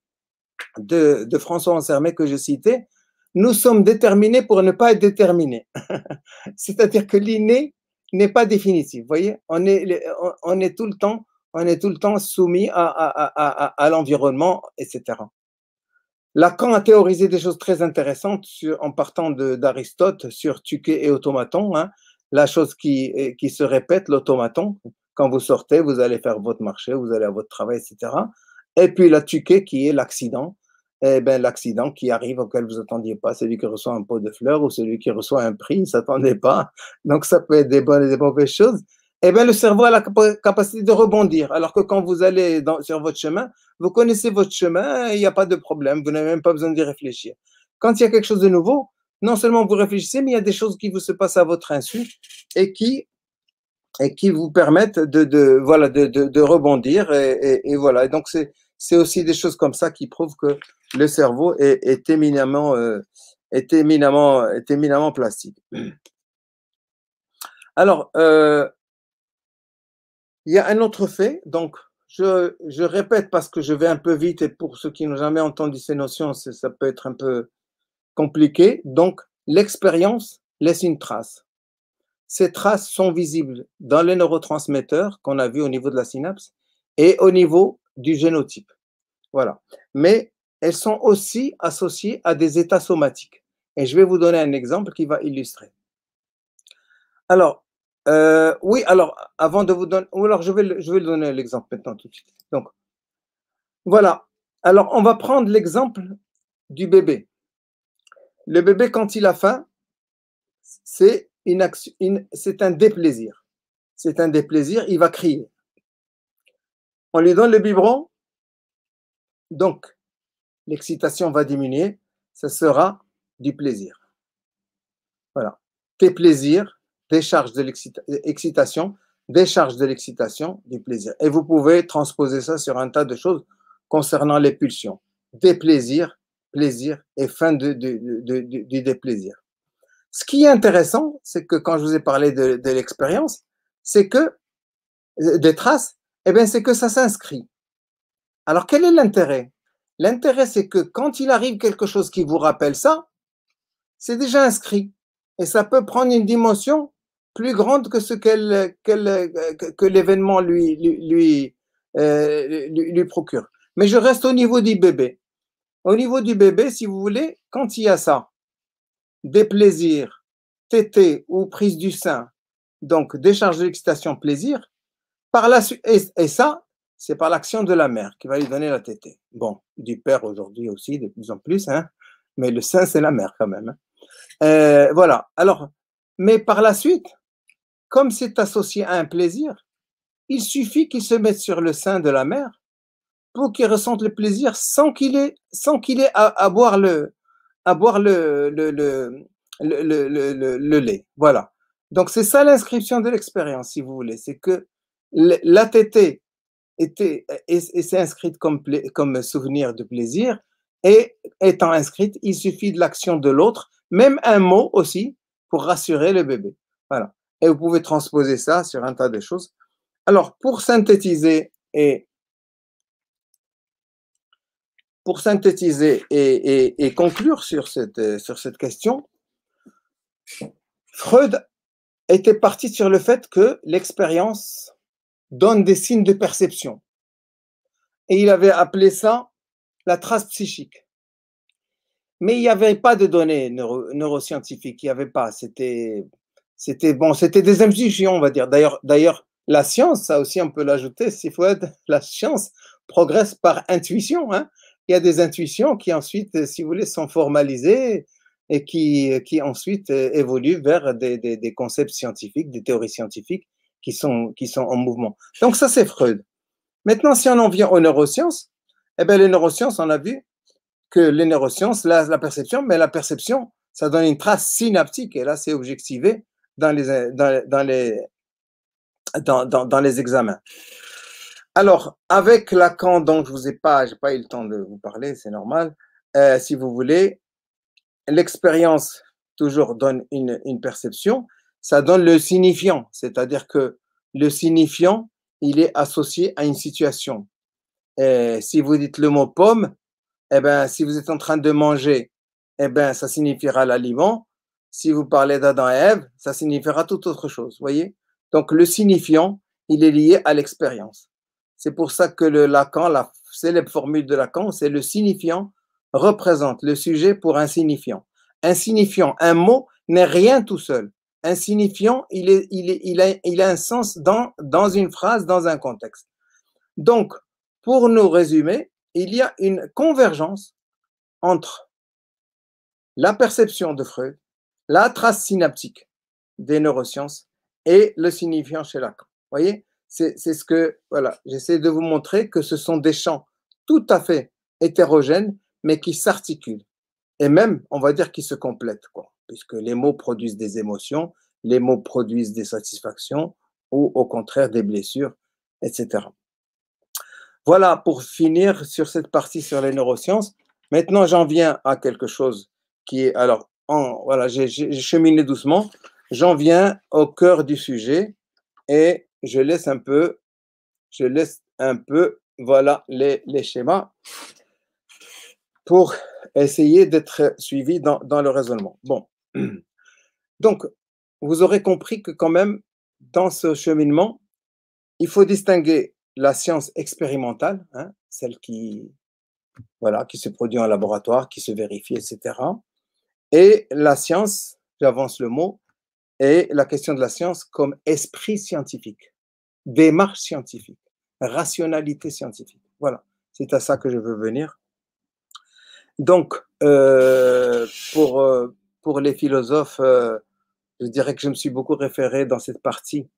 de, François Ancermé que je citais, nous sommes déterminés pour ne pas être déterminés. C'est-à-dire que l'inné n'est pas définitif. voyez, on est, on est tout le temps, on est tout le temps soumis à, l'environnement, etc. Lacan a théorisé des choses très intéressantes en partant d'Aristote sur Tuquet et Automaton. Hein. la chose qui, qui se répète, l'automaton, quand vous sortez, vous allez faire votre marché, vous allez à votre travail, etc. Et puis la tuquée qui est l'accident. Eh ben, l'accident qui arrive auquel vous attendiez pas, celui qui reçoit un pot de fleurs ou celui qui reçoit un prix, il s'attendait pas. Donc, ça peut être des bonnes et des mauvaises choses. et eh bien, le cerveau a la capacité de rebondir. Alors que quand vous allez dans, sur votre chemin, vous connaissez votre chemin, il n'y a pas de problème, vous n'avez même pas besoin d'y réfléchir. Quand il y a quelque chose de nouveau, non seulement vous réfléchissez, mais il y a des choses qui vous se passent à votre insu et qui et qui vous permettent de, rebondir et, voilà. donc c'est aussi des choses comme ça qui prouvent que le cerveau est, euh, éminemment est plastique. Alors euh, il y a un autre fait donc. Je, je répète parce que je vais un peu vite et pour ceux qui n'ont jamais entendu ces notions, ça peut être un peu compliqué. Donc, l'expérience laisse une trace ces traces sont visibles dans les neurotransmetteurs qu'on a vus au niveau de la synapse et au niveau du génotype. Voilà. Mais elles sont aussi associées à des états somatiques. Et je vais vous donner un exemple qui va illustrer. Alors, euh, oui, alors, avant de vous donner... Ou alors, je vais, je vais donner l'exemple maintenant tout de suite. Donc, voilà. Alors, on va prendre l'exemple du bébé. Le bébé, quand il a faim, c'est c'est un déplaisir. C'est un déplaisir, il va crier. On lui donne le biberon, donc l'excitation va diminuer, ce sera du plaisir. Voilà. déplaisir, plaisirs, décharge de l'excitation, décharge de l'excitation, du plaisir. Et vous pouvez transposer ça sur un tas de choses concernant les pulsions. Déplaisir, plaisir et fin de, du déplaisir. Ce qui est intéressant, c'est que quand je vous ai parlé de, l'expérience, c'est que euh, des traces, eh bien, c'est que ça s'inscrit. Alors, quel est l'intérêt L'intérêt, c'est que quand il arrive quelque chose qui vous rappelle ça, c'est déjà inscrit. Et ça peut prendre une dimension plus grande que ce qu'elle, que l'événement lui, lui, euh, lui, lui, procure. Mais je reste au niveau du bébé. Au niveau du bébé, si vous voulez, quand il y a ça, des plaisirs, tété ou prise du sein, donc décharge de plaisir, par la et, et ça, c'est par l'action de la mère qui va lui donner la tétée. Bon, du père aujourd'hui aussi, de plus en plus, hein, mais le sein, c'est la mère quand même. Hein. Euh, voilà. Alors, mais par la suite, comme c'est associé à un plaisir, il suffit qu'il se mette sur le sein de la mère pour qu'il ressente le plaisir sans qu'il ait, sans qu'il ait à boire le, à boire le, le, le, le lait. Voilà. Donc c'est ça l'inscription de l'expérience, si vous voulez. C'est que l'ATT était, et, inscrite comme, comme souvenir de plaisir, et étant inscrite, il suffit de l'action de l'autre, même un mot aussi, pour rassurer le bébé. Voilà. Et vous pouvez transposer ça sur un tas de choses. Alors, pour synthétiser et pour synthétiser et, conclure sur cette, euh, sur cette question, Freud était parti sur le fait que l'expérience donne des signes de perception. Et il avait appelé ça la trace psychique. Mais il n'y avait pas de données neuroscientifiques, il n'y avait pas. C'était, bon, c'était des intuitions, on va dire. D'ailleurs, la science, ça aussi on peut l'ajouter, si faut être, la science progresse par intuition. Hein il y a des intuitions qui ensuite, euh, si vous voulez, sont formalisées et qui, euh, qui ensuite euh, évoluent vers des, des, concepts scientifiques, des théories scientifiques qui sont, qui sont en mouvement. Donc ça, c'est Freud. Maintenant, si on en vient aux neurosciences, eh ben, les neurosciences, on a vu que les neurosciences, la, la perception, mais la perception, ça donne une trace synaptique, et là, c'est objectivé dans les, dans, dans les, dans, dans, dans les examens. Alors, avec Lacan, dont je vous ai pas, j'ai pas eu le temps de vous parler, c'est normal. Euh, si vous voulez, l'expérience toujours donne une, une, perception. Ça donne le signifiant, c'est-à-dire que le signifiant, il est associé à une situation. Euh, si vous dites le mot pomme, eh ben, si vous êtes en train de manger, eh ben, ça signifiera l'aliment. Si vous parlez d'Adam et Ève, ça signifiera toute autre chose, voyez? Donc, le signifiant, il est lié à l'expérience. C'est pour ça que le Lacan, la célèbre formule de Lacan, c'est le signifiant représente le sujet pour un signifiant. Un signifiant, un mot n'est rien tout seul. Un signifiant, il, est, il, il, a, un sens dans, dans une phrase, dans un contexte. Donc, pour nous résumer, il y a une convergence entre la perception de Freud, la trace synaptique des neurosciences et le signifiant chez Lacan. voyez c'est ce que voilà, j'essaie de vous montrer que ce sont des champs tout à fait hétérogènes, mais qui s'articulent et même, on va dire, qui se complètent, quoi, puisque les mots produisent des émotions, les mots produisent des satisfactions ou au contraire des blessures, etc. Voilà pour finir sur cette partie sur les neurosciences. Maintenant, j'en viens à quelque chose qui est alors, en, voilà, j'ai cheminé doucement. J'en viens au cœur du sujet et je laisse un peu, je laisse un peu, voilà, les, schémas pour essayer d'être suivi dans, dans, le raisonnement. Bon. Donc, vous aurez compris que quand même, dans ce cheminement, il faut distinguer la science expérimentale, hein, celle qui, voilà, qui se produit en laboratoire, qui se vérifie, etc., et la science, j'avance le mot, et la question de la science comme esprit scientifique, démarche scientifique, rationalité scientifique. Voilà, c'est à ça que je veux venir. Donc, euh, pour, euh, pour les philosophes, euh, je dirais que je me suis beaucoup référé dans cette partie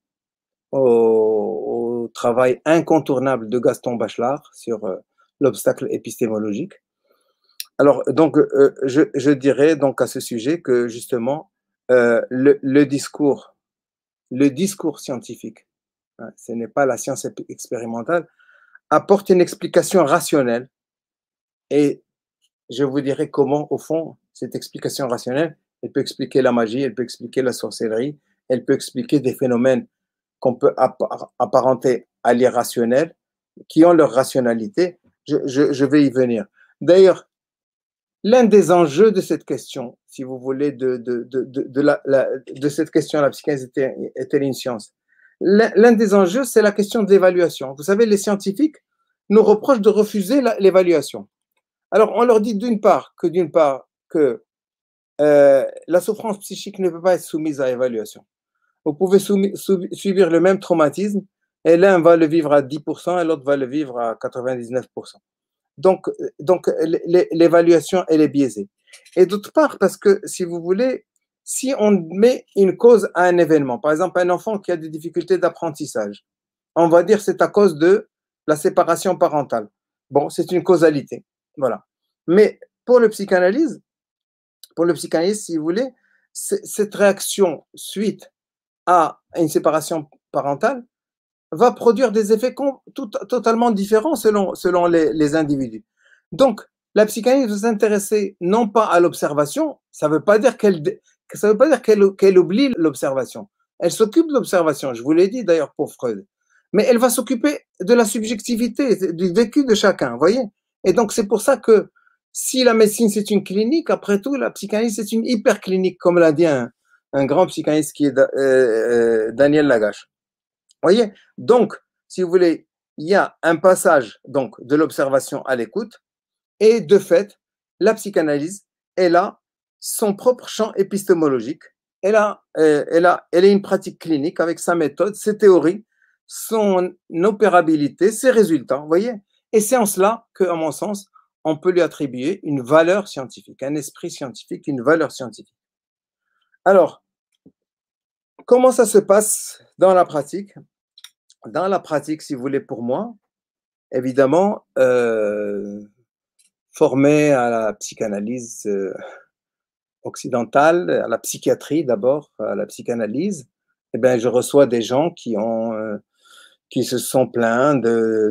au, travail incontournable de Gaston Bachelard sur l'obstacle épistémologique. Alors, donc, je, je, dirais donc à ce sujet que justement, euh, le, discours, le discours scientifique, hein, ce n'est pas la science expérimentale, apporte une explication rationnelle. Et je vous dirai comment, au fond, cette explication rationnelle, elle peut expliquer la magie, elle peut expliquer la sorcellerie, elle peut expliquer des phénomènes qu'on peut apparenter à l'irrationnel, qui ont leur rationalité. Je, je vais y venir. D'ailleurs, l'un des enjeux de cette question, si vous voulez, de, de, de, cette question, la psychanalyse était une science L'un des enjeux, c'est la question de l'évaluation. Vous savez, les scientifiques nous reprochent de refuser l'évaluation. Alors, on leur dit d'une part que, d'une part, que euh, la souffrance psychique ne peut pas être soumise à évaluation. Vous pouvez subir le même traumatisme et l'un va le vivre à 10% et l'autre va le vivre à 99%. Donc, euh, donc euh, l'évaluation, elle est biaisée. Et d'autre part, parce que si vous voulez, si on met une cause à un événement, par exemple un enfant qui a des difficultés d'apprentissage, on va dire c'est à cause de la séparation parentale. Bon, c'est une causalité. Voilà. Mais pour le psychanalyse, pour le psychanalyse, si vous voulez, cette réaction suite à une séparation parentale, va produire des effets tout, totalement différents selon, selon les, individus. Donc, la psychanalyse va s'intéresser non pas à l'observation, ça ne veut pas dire qu'elle qu'elle oublie l'observation. Elle s'occupe de l'observation, je vous l'ai dit d'ailleurs pour Freud. Mais elle va s'occuper de la subjectivité, du vécu de chacun, voyez Et donc, c'est pour ça que si la médecine c'est une clinique, après tout, la psychanalyse c'est une hyperclinique, comme l'a dit un, grand psychanalyste qui est euh, euh, Daniel Lagache voyez Donc, si vous voulez, il y a un passage donc de l'observation à l'écoute, et de fait, la psychanalyse, elle a son propre champ épistémologique, elle, a, euh, elle, a, elle est une pratique clinique avec sa méthode, ses théories, son opérabilité, ses résultats, voyez Et c'est en cela que, à mon sens, on peut lui attribuer une valeur scientifique, un esprit scientifique, une valeur scientifique. Alors, comment ça se passe dans la pratique dans la pratique, si vous voulez, pour moi, évidemment, euh, formé à la psychanalyse euh, occidentale, à la psychiatrie d'abord, à la psychanalyse, eh bien, je reçois des gens qui ont euh, qui se sont plaints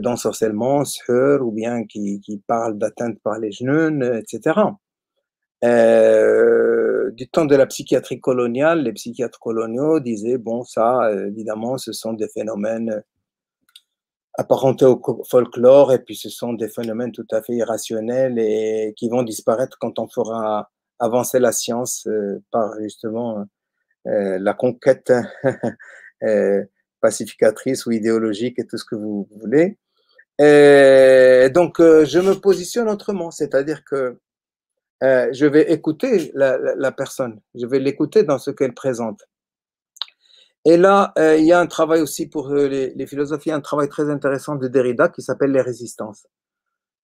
d'ensorcellement, de, ou bien qui, qui parlent d'atteinte par les genoux, etc. Euh, du temps de la psychiatrie coloniale, les psychiatres coloniaux disaient, bon, ça, euh, évidemment, ce sont des phénomènes euh, apparentés au folklore, et puis ce sont des phénomènes tout à fait irrationnels et qui vont disparaître quand on fera avancer la science par justement la conquête pacificatrice ou idéologique et tout ce que vous voulez. Et donc, je me positionne autrement, c'est-à-dire que euh, je vais écouter la, la, la personne, je vais l'écouter dans ce qu'elle présente. Et là, euh, il y a un travail aussi pour euh, les, les philosophes, il y a un travail très intéressant de Derrida qui s'appelle les résistances.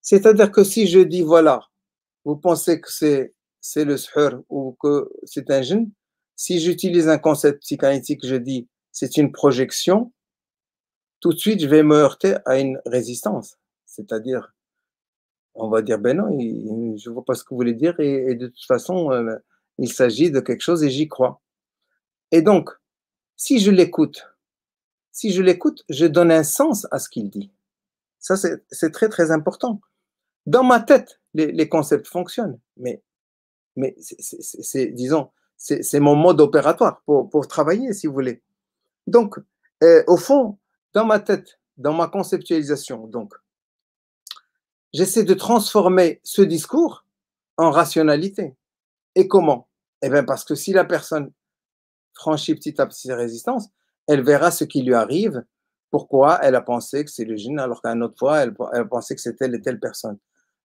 C'est-à-dire que si je dis, voilà, vous pensez que c'est, c'est le suhr ou que c'est un jeune, si j'utilise un concept psychanalytique, je dis, c'est une projection, tout de suite, je vais me heurter à une résistance. C'est-à-dire, on va dire, ben non, je ne vois pas ce que vous voulez dire, et, de toute façon, euh, il s'agit de quelque chose et j'y crois. Et donc, si je l'écoute, si je l'écoute, je donne un sens à ce qu'il dit. Ça, c'est très, très important. Dans ma tête, les, concepts fonctionnent, mais, mais c'est, disons, c'est mon mode opératoire pour, travailler, si vous voulez. Donc, euh, au fond, dans ma tête, dans ma conceptualisation, donc, j'essaie de transformer ce discours en rationalité. Et comment Eh bien parce que si la personne franchit petit à petit ses résistances, elle verra ce qui lui arrive, pourquoi elle a pensé que c'est le gène, alors qu'à une autre fois, elle, pensait a pensé que c'était telle et telle personne.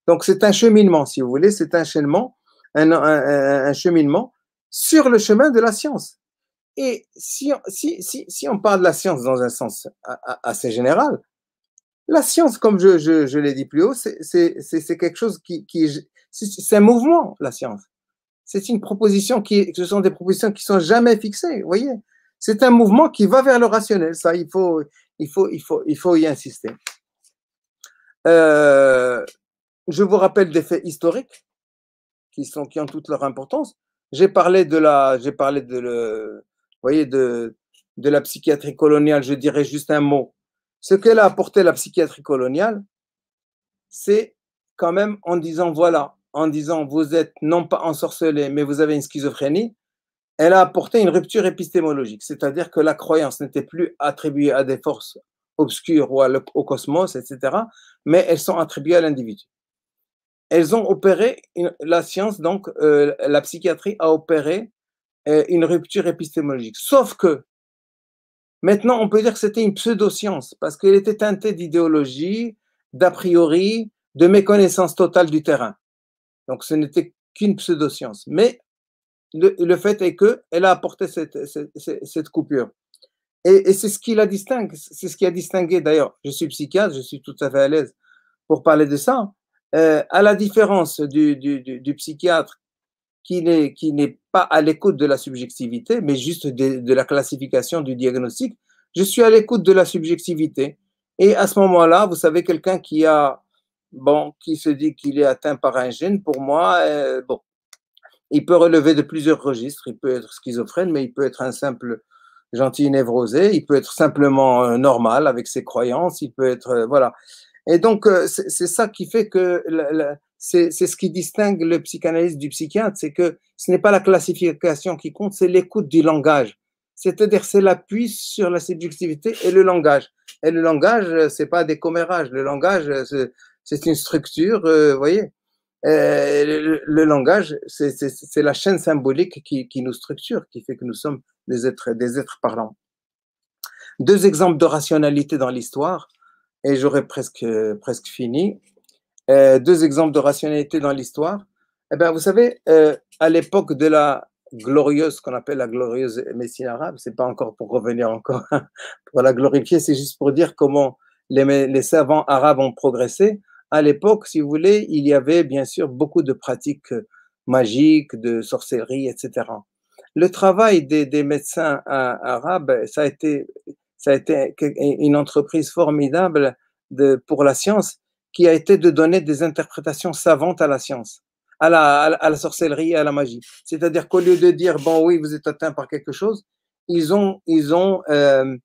Donc c'est un cheminement, si vous voulez, c'est un cheminement, un, cheminement sur le chemin de la science. Et si on parle de la science dans un sens assez général, la science, comme je, je, je l'ai dit plus haut, c'est quelque chose qui, qui c'est un mouvement, la science. C'est une proposition qui, ce sont des propositions qui sont jamais fixées, vous voyez. C'est un mouvement qui va vers le rationnel, ça, il faut, il faut, il faut, il faut y insister. Euh, je vous rappelle des faits historiques qui sont, qui ont toute leur importance. J'ai parlé de la, j'ai parlé de le, vous voyez, de, de la psychiatrie coloniale, je dirais juste un mot. Ce qu'elle a apporté la psychiatrie coloniale, c'est quand même en disant voilà, en disant vous êtes non pas ensorcelé, mais vous avez une schizophrénie, elle a apporté une rupture épistémologique, c'est-à-dire que la croyance n'était plus attribuée à des forces obscures ou au cosmos, etc., mais elles sont attribuées à l'individu. Elles ont opéré, la science, donc euh, la psychiatrie a opéré euh, une rupture épistémologique. Sauf que Maintenant, on peut dire que c'était une pseudo-science parce qu'elle était teintée d'idéologie, d'a priori, de méconnaissance totale du terrain. Donc, ce n'était qu'une pseudo-science. Mais le, fait est qu'elle a apporté cette, cette, cette coupure. Et, c'est ce qui la distingue, c'est ce qui a distingué d'ailleurs. Je suis psychiatre, je suis tout à fait à l'aise pour parler de ça. Hein. Euh, à la différence du, du, du, du psychiatre qui n'est pas à l'écoute de la subjectivité, mais juste de, la classification du diagnostic. Je suis à l'écoute de la subjectivité. Et à ce moment-là, vous savez, quelqu'un qui a, bon, qui se dit qu'il est atteint par un gène, pour moi, euh, bon, il peut relever de plusieurs registres. Il peut être schizophrène, mais il peut être un simple gentil névrosé. Il peut être simplement euh, normal avec ses croyances. Il peut être, euh, voilà. Et donc, c'est ça qui fait que c'est ce qui distingue le psychanalyste du psychiatre, c'est que ce n'est pas la classification qui compte, c'est l'écoute du langage. C'est-à-dire, c'est l'appui sur la séductivité et le langage. Et le langage, euh, c'est pas des commérages. Le langage, euh, c'est une structure, euh, vous voyez. le, langage, c'est la chaîne symbolique qui, nous structure, qui fait que nous sommes des êtres, des êtres parlants. Deux exemples de rationalité dans l'histoire, et j'aurais presque, presque fini. Euh, deux exemples de rationalité dans l'histoire. Eh bien, vous savez, euh, à l'époque de la glorieuse, qu'on appelle la glorieuse médecine arabe, c'est pas encore pour revenir encore pour la glorifier, c'est juste pour dire comment les, les savants arabes ont progressé. À l'époque, si vous voulez, il y avait bien sûr beaucoup de pratiques euh, magiques, de sorcellerie, etc. Le travail des, médecins arabes, ça a été, ça a été une entreprise formidable de, pour la science, qui a été de donner des interprétations savantes à la science, à la, à la, sorcellerie et à la magie. C'est-à-dire qu'au lieu de dire, bon oui, vous êtes atteint par quelque chose, ils ont, ils ont, euh,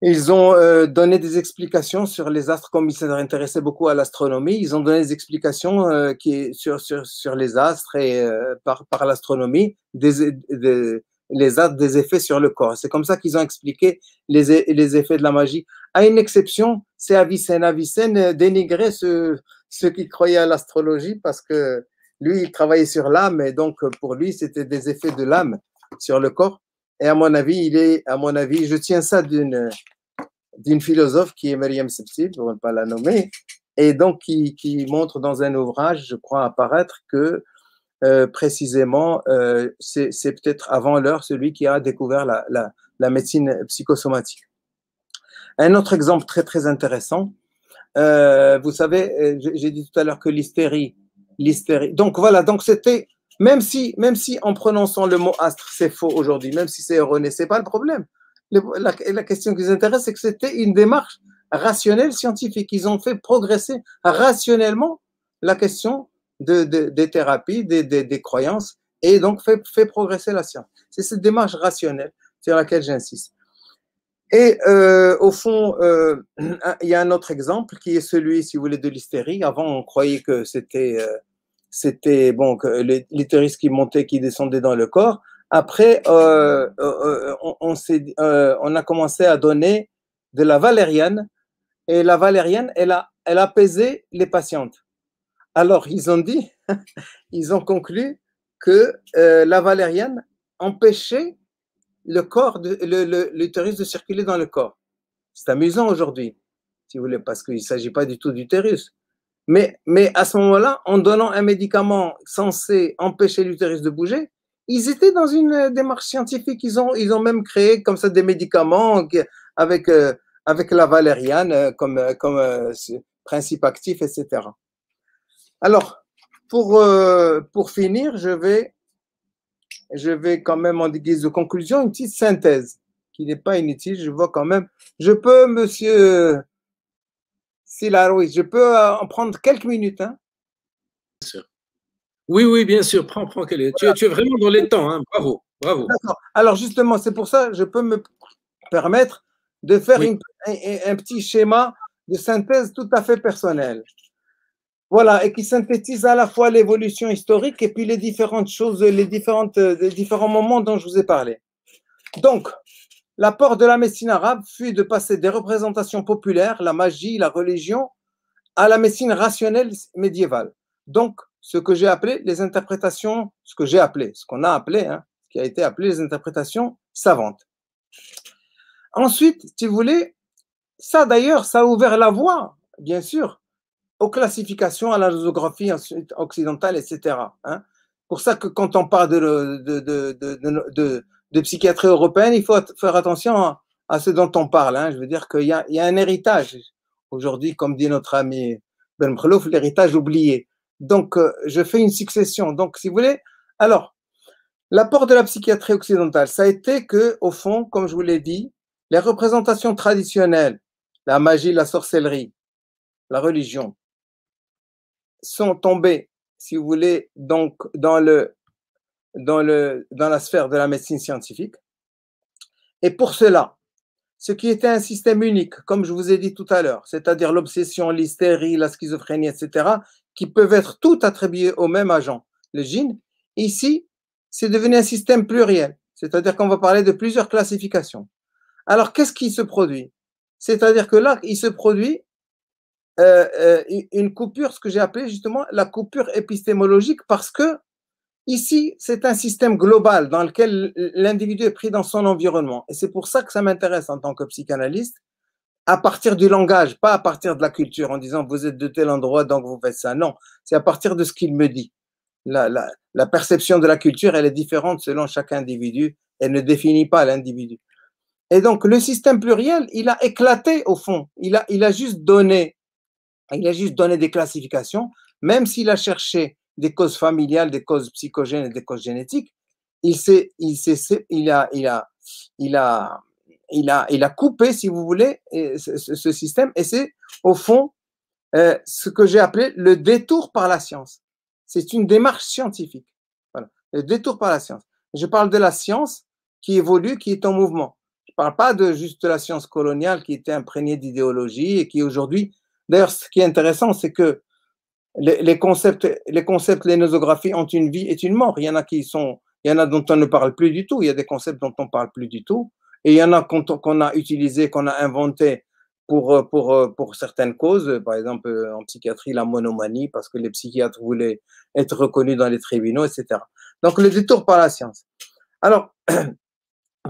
ils ont euh, donné des explications sur les astres, comme ils s'intéressaient beaucoup à l'astronomie. Ils ont donné des explications euh, qui, sur, sur, sur les astres et euh, par, par l'astronomie, des, des, les arts des effets sur le corps. C'est comme ça qu'ils ont expliqué les, effets de la magie. À une exception, c'est Avicenne. Avicenne euh, dénigrait ce, ceux qui croyaient à l'astrologie parce que lui, il travaillait sur l'âme et donc euh, pour lui, c'était des effets de l'âme sur le corps. Et à mon avis, il est, à mon avis, je tiens ça d'une d'une philosophe qui est Myriam Septi, pour ne pas la nommer, et donc qui, qui montre dans un ouvrage, je crois apparaître, que euh, précisément, euh, c'est peut-être avant l'heure celui qui a découvert la, la, la, médecine psychosomatique. Un autre exemple très très intéressant, euh, vous savez, euh, j'ai dit tout à l'heure que l'hystérie, l'hystérie. Donc voilà, donc c'était même si même si en prononçant le mot astre c'est faux aujourd'hui, même si c'est erroné, c'est pas le problème. la, la, question qui nous intéresse, c'est que c'était une démarche rationnelle scientifique. Ils ont fait progresser rationnellement la question de, des thérapies, des, des, des, croyances, et donc fait, fait progresser la science. C'est cette démarche rationnelle sur laquelle j'insiste. Et euh, au fond, euh, il y a un autre exemple qui est celui, si vous voulez, de l'hystérie. Avant, on croyait que c'était euh, c'était bon, l'hystérie qui montait, qui descendait dans le corps. Après, euh, on, on, a commencé à donner de la valériane, et la valériane, elle a, elle a apaisé les patientes. Alors, ils ont dit, ils ont conclu que euh, la valériane empêchait le corps, de, le, l'utérus de circuler dans le corps. C'est amusant aujourd'hui, si vous voulez, parce qu'il ne s'agit pas du tout d'utérus. Mais, mais à ce moment-là, en donnant un médicament censé empêcher l'utérus de bouger, ils étaient dans une démarche scientifique. Ils ont, ils ont même créé comme ça des médicaments avec, euh, avec la valériane euh, comme, comme principe actif, etc. Alors, pour, euh, pour finir, je vais, je vais quand même, en guise de conclusion, une petite synthèse qui n'est pas inutile. Je vois quand même. Je peux, monsieur Silaroui, je peux euh, en prendre quelques minutes. Hein bien sûr. Oui, oui, bien sûr. Prends, prends. Tu, es, vraiment dans les temps. Hein. Bravo. Bravo. Alors, justement, c'est pour ça que je peux me permettre de faire un, petit schéma de synthèse tout à fait personnel. Voilà, et qui synthétise à la fois l'évolution historique et puis les différentes choses, les, différentes, les différents moments dont je vous ai parlé. Donc, l'apport de la médecine arabe fut de passer des représentations populaires, la magie, la religion, à la médecine rationnelle médiévale. Donc, ce que j'ai appelé les interprétations, ce que j'ai appelé, ce qu'on a appelé, hein, qui a été appelé les interprétations savantes. Ensuite, si vous voulez, ça d'ailleurs, ça a ouvert la voie, bien sûr, aux classifications, à la géographie occidentale, etc. Hein. pour ça que quand on parle de, de, de, de psychiatrie européenne, il faut faire attention à, ce dont on parle. Hein. Je veux dire qu'il y, y, a un héritage aujourd'hui, comme dit notre ami Ben l'héritage oublié. Donc, euh, je fais une succession. Donc, si vous voulez, alors, l'apport de la psychiatrie occidentale, ça a été que, au fond, comme je vous l'ai dit, les représentations traditionnelles, la magie, la sorcellerie, la religion, sont tombés, si vous voulez, donc dans, le, dans, le, dans la sphère de la médecine scientifique. Et pour cela, ce qui était un système unique, comme je vous ai dit tout à l'heure, c'est-à-dire l'obsession, l'hystérie, la schizophrénie, etc., qui peuvent être toutes attribuées au même agent, le gène, ici, c'est devenu un système pluriel, c'est-à-dire qu'on va parler de plusieurs classifications. Alors, qu'est-ce qui se produit C'est-à-dire que là, il se produit euh, euh, une coupure, ce que j'ai appelé justement la coupure épistémologique, parce que Ici, c'est un système global dans lequel l'individu est pris dans son environnement. Et c'est pour ça que ça m'intéresse en tant que psychanalyste, à partir du langage, pas à partir de la culture, en disant vous êtes de tel endroit, donc vous faites ça. Non, c'est à partir de ce qu'il me dit. La, la, la, perception de la culture, elle est différente selon chaque individu. Elle ne définit pas l'individu. Et donc, le système pluriel, il a éclaté au fond. Il a, il a juste donné il a juste donné des classifications, même s'il a cherché des causes familiales, des causes psychogènes et des causes génétiques, il, il, a, il, a, il, a, il, a, il a coupé, si vous voulez, ce, système. Et c'est, au fond, euh, ce que j'ai appelé le détour par la science. C'est une démarche scientifique. Le détour par la science. Je parle de la science qui évolue, qui est en mouvement. Je parle pas de juste la science coloniale qui était imprégnée d'idéologie et qui aujourd'hui D'ailleurs, ce qui est intéressant, c'est que les, concepts, les concepts, les nosographies ont une vie et une mort. Il y en a qui sont, il y en a dont on ne parle plus du tout. Il y a des concepts dont on ne parle plus du tout. Et il y en a qu'on a utilisé, qu'on a inventé pour, pour, pour certaines causes. Par exemple, en psychiatrie, la monomanie, parce que les psychiatres voulaient être reconnus dans les tribunaux, etc. Donc, le détour par la science. Alors,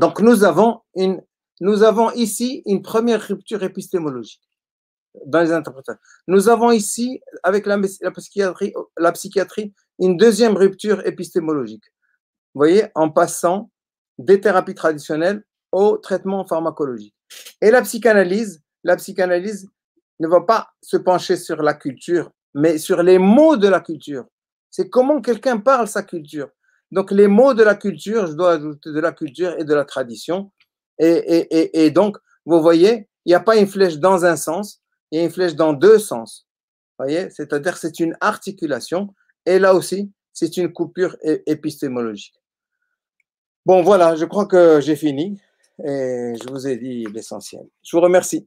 donc nous avons, une, nous avons ici une première rupture épistémologique dans les interprétations. Nous avons ici, avec la, psychiatrie, la psychiatrie, une deuxième rupture épistémologique. Vous voyez, en passant des thérapies traditionnelles au traitement pharmacologique. Et la psychanalyse, la psychanalyse ne va pas se pencher sur la culture, mais sur les mots de la culture. C'est comment quelqu'un parle sa culture. Donc les mots de la culture, je dois ajouter de la culture et de la tradition. et, et donc, vous voyez, il n'y a pas une flèche dans un sens, il y a une flèche dans deux sens. Voyez C'est-à-dire c'est une articulation. Et là aussi, c'est une coupure épistémologique. Bon, voilà, je crois que j'ai fini et je vous ai dit l'essentiel. Je vous remercie.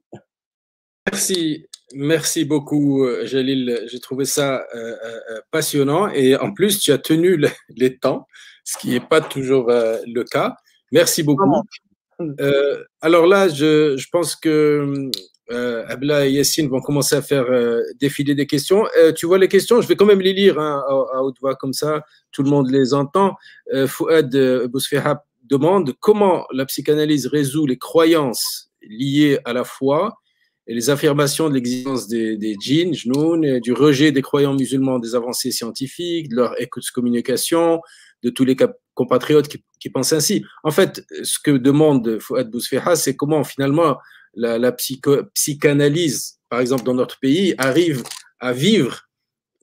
Merci, merci beaucoup, euh, Jalil. J'ai trouvé ça euh, euh, passionnant et en plus, tu as tenu les temps, ce qui n'est pas toujours le cas. Merci beaucoup. alors là, je pense que hum, euh, Abla et Yassine vont commencer à faire euh, défiler des questions. Euh, tu vois les questions, je vais quand même les lire hein, à, haute voix comme ça, tout le monde les entend. Fouad Bousfeha demande comment la psychanalyse résout les croyances liées à la foi et les affirmations de l'existence des, djinns, du rejet des croyants musulmans des avancées scientifiques, de leur communication de tous les compatriotes qui, pensent ainsi. En fait, ce que demande Fouad Bousfeha, c'est comment finalement la, psychanalyse, par exemple, dans notre pays, arrive à vivre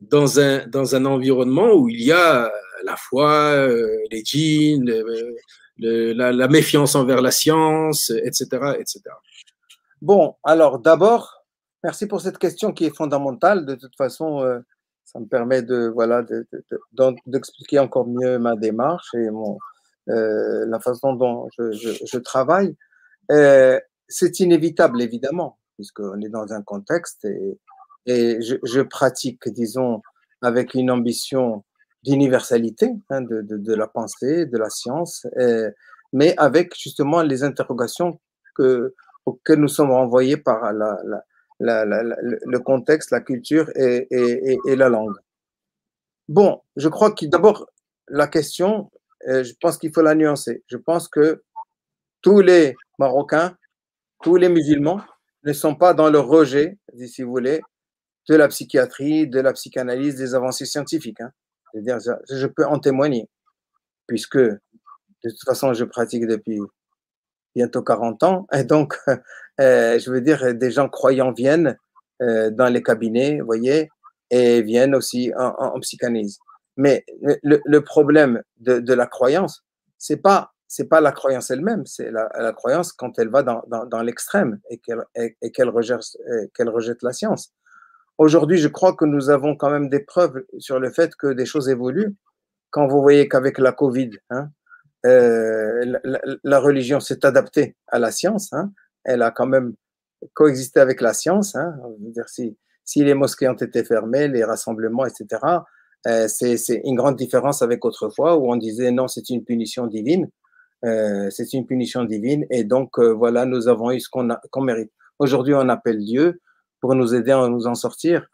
dans un, dans un environnement où il y a euh, la foi, euh, les djinns, euh, la, méfiance envers la science, etc. etc. Bon, alors d'abord, merci pour cette question qui est fondamentale. De toute façon, ça me permet de voilà d'expliquer encore mieux ma démarche et mon, la façon dont je, je travaille c'est inévitable, évidemment, puisqu'on est dans un contexte et, et je, pratique, disons, avec une ambition d'universalité hein, de, la pensée, de la science, mais avec justement les interrogations que, auxquelles nous sommes renvoyés par le contexte, la culture et, et, la langue. Bon, je crois que d'abord, la question, euh, je pense qu'il faut la nuancer. Je pense que tous les Marocains tous les musulmans ne sont pas dans le rejet, si vous voulez, de la psychiatrie, de la psychanalyse, des avancées scientifiques. Hein. je peux en témoigner, puisque de toute façon, je pratique depuis bientôt 40 ans. Et donc, euh, je veux dire, des gens croyants viennent euh, dans les cabinets, vous voyez, et viennent aussi en, psychanalyse. Mais le, problème de, de, la croyance, c'est pas c'est pas la croyance elle-même, c'est la, croyance quand elle va dans, l'extrême et qu'elle et, rejette, rejette la science. Aujourd'hui, je crois que nous avons quand même des preuves sur le fait que des choses évoluent. Quand vous voyez qu'avec la Covid, hein, euh, la, religion s'est adaptée à la science, hein, elle a quand même coexisté avec la science. Hein, si, si les mosquées ont été fermées, les rassemblements, etc., euh, c'est une grande différence avec autrefois où on disait non, c'est une punition divine. Euh, c'est une punition divine. Et donc, euh, voilà, nous avons eu ce qu'on mérite. Aujourd'hui, on appelle Dieu pour nous aider à nous en sortir.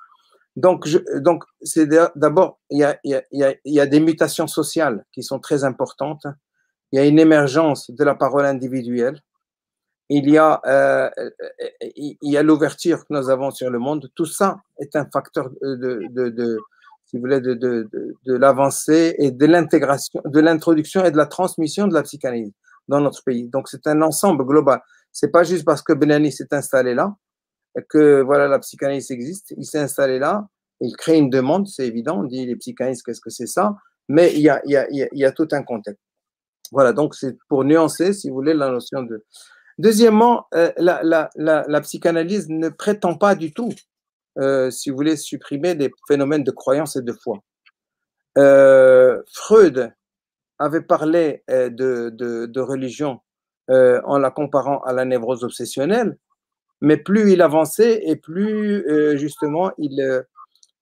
Donc, donc c'est d'abord, il y a, y, a, y a, des mutations sociales qui sont très importantes. Il y a une émergence de la parole individuelle. Il y a, euh, il a l'ouverture que nous avons sur le monde. Tout ça est un facteur de, si vous voulez, de, de, de, l'avancée et de l'intégration, de l'introduction et de la transmission de la psychanalyse dans notre pays. Donc c'est un ensemble global. C'est pas juste parce que Benani s'est installé là que voilà la psychanalyse existe. Il s'est installé là, il crée une demande, c'est évident. On dit les psychanalystes, qu'est-ce que c'est ça Mais il y a, y, a, y a tout un contexte. Voilà, donc c'est pour nuancer, si vous voulez, la notion de. Deuxièmement, euh, la, la, la, la, psychanalyse ne prétend pas du tout euh, si vous voulez, supprimer des phénomènes de croyance et de foi. Euh, Freud avait parlé euh, de, de, religion en la comparant à la névrose obsessionnelle, mais plus il avançait et plus justement il,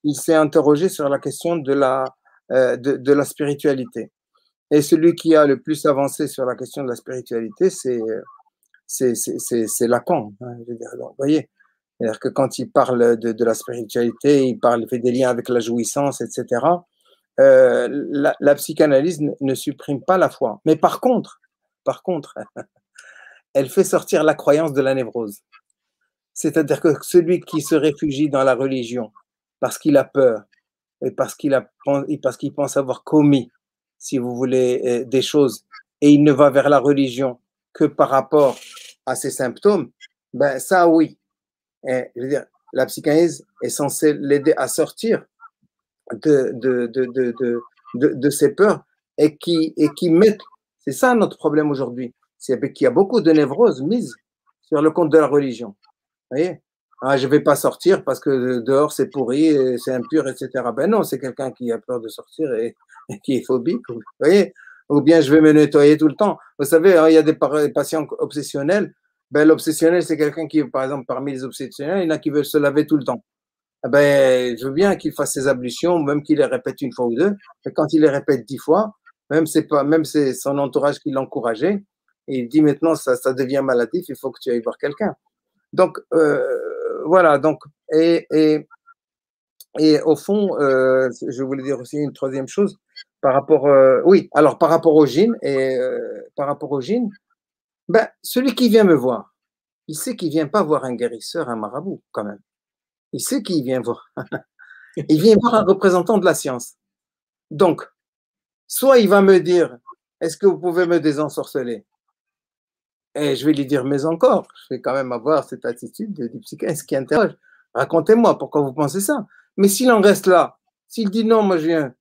il s'est interrogé sur la question de la, de, de, la spiritualité. Et celui qui a le plus avancé sur la question de la spiritualité, c'est c'est Lacan. Hein, vous voyez, c'est-à-dire que quand il parle de, de, la spiritualité, il parle, fait des liens avec la jouissance, etc. Euh, la, la, psychanalyse ne, supprime pas la foi. Mais par contre, par contre, elle fait sortir la croyance de la névrose. C'est-à-dire que celui qui se réfugie dans la religion parce qu'il a peur et parce qu'il a parce qu'il pense avoir commis, si vous voulez, euh, des choses et il ne va vers la religion que par rapport à ses symptômes, ben ça oui, je dire, la psychanalyse est censée l'aider à sortir de, de, de, de, de ses peurs et qui, et qui mettent, c'est ça notre problème aujourd'hui, c'est qu'il y a beaucoup de névroses mises sur le compte de la religion. Vous voyez ah, je vais pas sortir parce que dehors c'est pourri, c'est impur, etc. Ben non, c'est quelqu'un qui a peur de sortir et, et qui est phobique. Vous voyez ou bien je vais me nettoyer tout le temps. Vous savez, hein, il y a des patients obsessionnels ben, l'obsessionnel, c'est quelqu'un qui, par exemple, parmi les obsessionnels, il y en a qui veulent se laver tout le temps. Eh ben, je veux bien qu'il fasse ses ablutions, même qu'il les répète une fois ou deux. Mais quand il les répète dix fois, même c'est pas, même c'est son entourage qui l'encourageait, il dit maintenant ça, devient maladif, il faut que tu ailles voir quelqu'un. Donc euh, voilà, donc et, et, et au fond, euh, je voulais dire aussi une troisième chose par rapport, euh, oui, alors par rapport au gym et par rapport au gym, ben, celui qui vient me voir, il sait qu'il ne vient pas voir un guérisseur, un marabout, quand même. Il sait qu'il vient voir. il vient voir un représentant de la science. Donc, soit il va me dire, est-ce que vous pouvez me désensorceler Et eh, je vais lui dire, mais encore, je vais quand même avoir cette attitude du psychiatre qui interroge. Racontez-moi pourquoi vous pensez ça. Mais s'il en reste là, s'il dit non, moi je viens,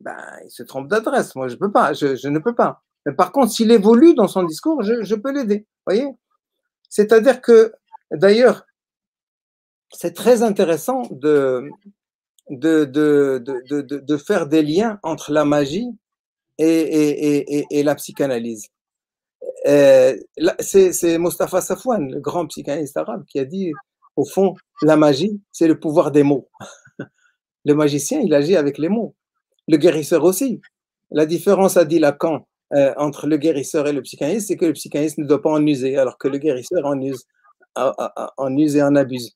ben, il se trompe d'adresse. Moi, je peux pas, je ne peux pas. Par contre, s'il évolue dans son discours, je, peux l'aider. voyez C'est-à-dire que, d'ailleurs, c'est très intéressant de, de, de, de, de, faire des liens entre la magie et, la psychanalyse. Euh, c'est Mostafa Safwan, le grand psychanalyste arabe, qui a dit, au fond, la magie, c'est le pouvoir des mots. Le magicien, il agit avec les mots. Le guérisseur aussi. La différence, a dit Lacan, euh, entre le guérisseur et le psychanalyste, c'est que le psychanalyste ne doit pas en user, alors que le guérisseur en use, en use et en abuse.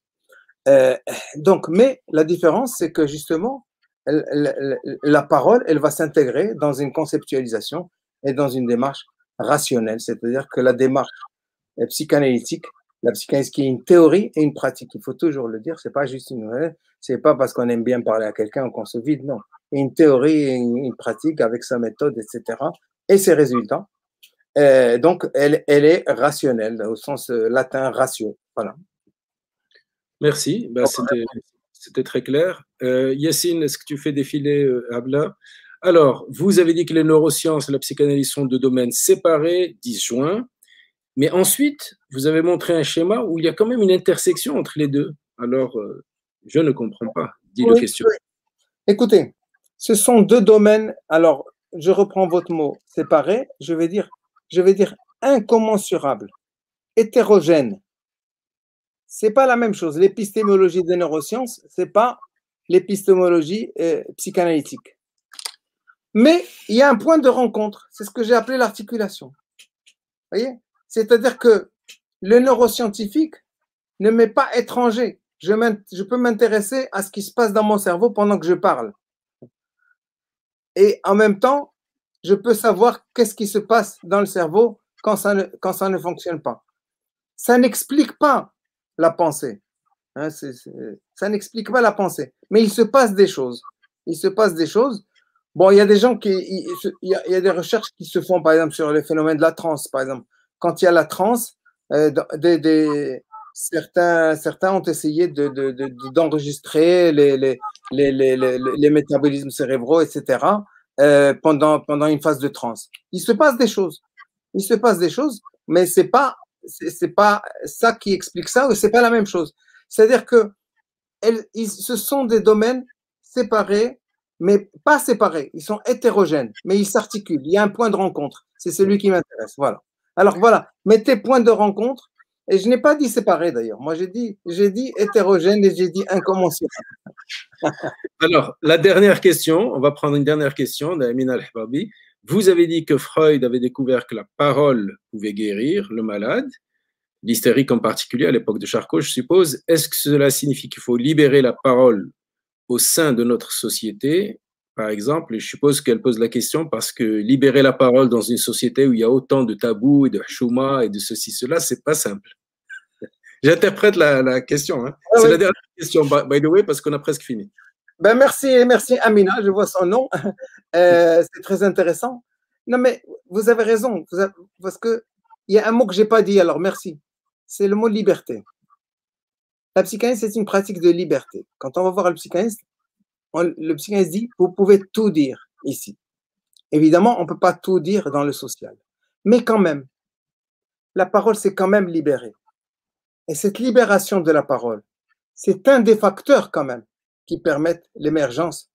Euh, donc, mais la différence, c'est que justement, la parole, elle va s'intégrer dans une conceptualisation et dans une démarche rationnelle, c'est-à-dire que la démarche psychanalytique, la psychanalyse qui est une théorie et une pratique, il faut toujours le dire, c'est pas juste une, c'est pas parce qu'on aime bien parler à quelqu'un qu'on se vide, non. une théorie et une, pratique avec sa méthode, etc et ses résultats. Euh, donc, elle, elle, est rationnelle, au sens euh, latin ratio. Voilà. Merci, bah, c'était très clair. Euh, Yacine, est-ce que tu fais défiler habla? Euh, Abla Alors, vous avez dit que les neurosciences et la psychanalyse sont deux domaines séparés, disjoints, mais ensuite, vous avez montré un schéma où il y a quand même une intersection entre les deux. Alors, je ne comprends pas, dit le question. Écoutez, ce sont deux domaines. Alors, je reprends votre mot, séparé, je vais dire, je vais dire incommensurable, hétérogène. C'est pas la même chose. L'épistémologie des neurosciences, c'est pas l'épistémologie euh, psychanalytique. Mais il y a un point de rencontre, c'est ce que j'ai appelé l'articulation. voyez C'est-à-dire que le neuroscientifique ne m'est pas étranger. je peux m'intéresser à ce qui se passe dans mon cerveau pendant que je parle et en même temps, je peux savoir qu'est-ce qui se passe dans le cerveau quand ça ne, quand ça ne fonctionne pas. Ça n'explique pas la pensée. Hein, ça n'explique pas la pensée. Mais il se passe des choses. Il se passe des choses. Bon, il y a des gens qui. Il, y, a, des recherches qui se font, par exemple, sur les phénomènes de la transe, par exemple. Quand il y a la transe, euh, des, certains, certains ont essayé d'enregistrer de, de, les, les, les, les, métabolismes cérébraux, etc., euh, pendant, pendant une phase de transe. Il se passe des choses. Il se passe des choses, mais ce n'est pas, c'est pas ça qui explique ça, ce n'est pas la même chose. C'est-à-dire que elles, ils, ce sont des domaines séparés, mais pas séparés. Ils sont hétérogènes, mais ils s'articulent. Il y a un point de rencontre. C'est celui qui m'intéresse. Voilà. Alors voilà, mettez point de rencontre et je n'ai pas dit séparé d'ailleurs. Moi, j'ai dit, j'ai dit hétérogène et j'ai dit incommensurable. Alors, la dernière question, on va prendre une dernière question d'Amin Al-Hababi. Vous avez dit que Freud avait découvert que la parole pouvait guérir le malade, l'hystérique en particulier à l'époque de Charcot, je suppose. Est-ce que cela signifie qu'il faut libérer la parole au sein de notre société par exemple, et je suppose qu'elle pose la question parce que libérer la parole dans une société où il y a autant de tabous et de chouma et de ceci, cela, c'est pas simple. J'interprète la, question. Hein. Ah c'est la dernière question, by, the way, parce qu'on a presque fini. Ben merci, merci Amina, je vois son nom. Euh, c'est très intéressant. Non, mais vous avez raison, parce qu'il y a un mot que je n'ai pas dit, alors merci. C'est le mot liberté. La psychanalyse, c'est une pratique de liberté. Quand on va voir le psychanalyste, le psychanalyste dit, vous pouvez tout dire ici. Évidemment, on ne peut pas tout dire dans le social. Mais quand même, la parole, c'est quand même libérée et cette libération de la parole, c'est un des facteurs quand même qui permettent l'émergence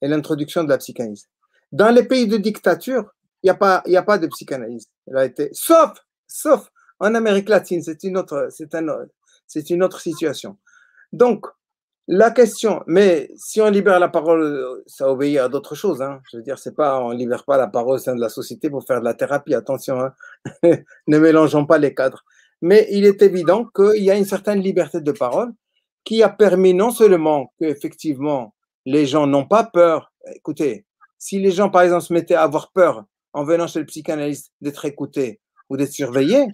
et l'introduction de la psychanalyse. Dans les pays de dictature, il n'y a, pas, a pas de psychanalyse. Elle a été, sauf, sauf en Amérique latine, c'est une autre, c'est un, c'est une autre situation. Donc, la question, mais si on libère la parole, ça obéit à d'autres choses. Hein. Je veux dire, c'est pas, on libère pas la parole au sein de la société pour faire de la thérapie. Attention, hein. ne mélangeons pas les cadres mais il est évident qu'il y a une certaine liberté de parole qui a permis non seulement qu'effectivement les gens n'ont pas peur. Écoutez, si les gens, par exemple, se mettaient à avoir peur en venant chez le psychanalyste d'être écoutés ou d'être surveillés,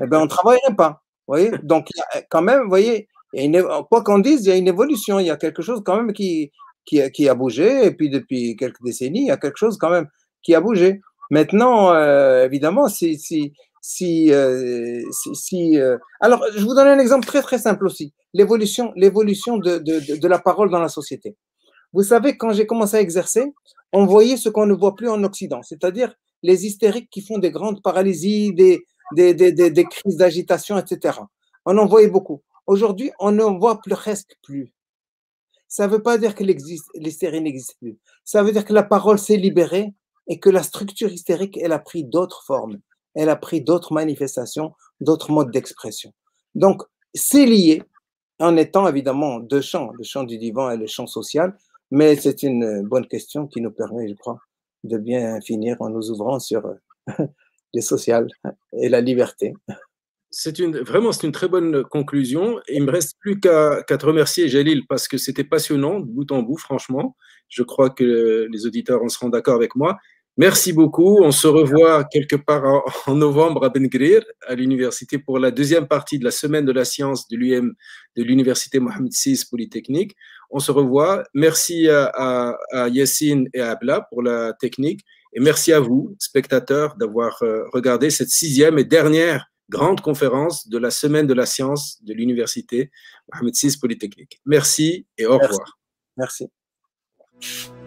eh bien, on ne travaillerait pas. Voyez Donc, eh, quand même, vous voyez, il quoi qu'on dise, il y a une évolution, il y a quelque chose quand même qui, qui, qui, a bougé, et puis depuis quelques décennies, il y a quelque chose quand même qui a bougé. Maintenant, euh, évidemment, si, si, euh, si, si, euh, alors je vous donne un exemple très très simple aussi l'évolution l'évolution de, de, la parole dans la société vous savez quand j'ai commencé à exercer on voyait ce qu'on ne voit plus en occident c'est-à-dire les hystériques qui font des grandes paralysies des des, des, des, crises d'agitation etc on en voyait beaucoup aujourd'hui on ne voit plus, presque plus ça ne veut pas dire que l'hystérie n'existe plus ça veut dire que la parole s'est libérée et que la structure hystérique elle a pris d'autres formes elle a pris d'autres manifestations, d'autres modes d'expression. Donc, c'est lié en étant évidemment deux champs, le champ du divan et le champ social, mais c'est une bonne question qui nous permet, je crois, de bien finir en nous ouvrant sur le social et la liberté. C'est une, vraiment, c'est une très bonne conclusion. Il me reste plus qu'à, te remercier, Jalil, parce que c'était passionnant, bout en bout, franchement. Je crois que les auditeurs en seront d'accord avec moi. Merci beaucoup. On se revoit quelque part en, novembre à Ben à l'université, pour la deuxième partie de la semaine de la science de l'UM, de l'université Mohamed VI Polytechnique. On se revoit. Merci à, Yassine et à Abla pour la technique. Et merci à vous, spectateurs, d'avoir euh, regardé cette sixième et dernière grande conférence de la semaine de la science de l'université Mohamed VI Polytechnique. Merci et au revoir. Merci.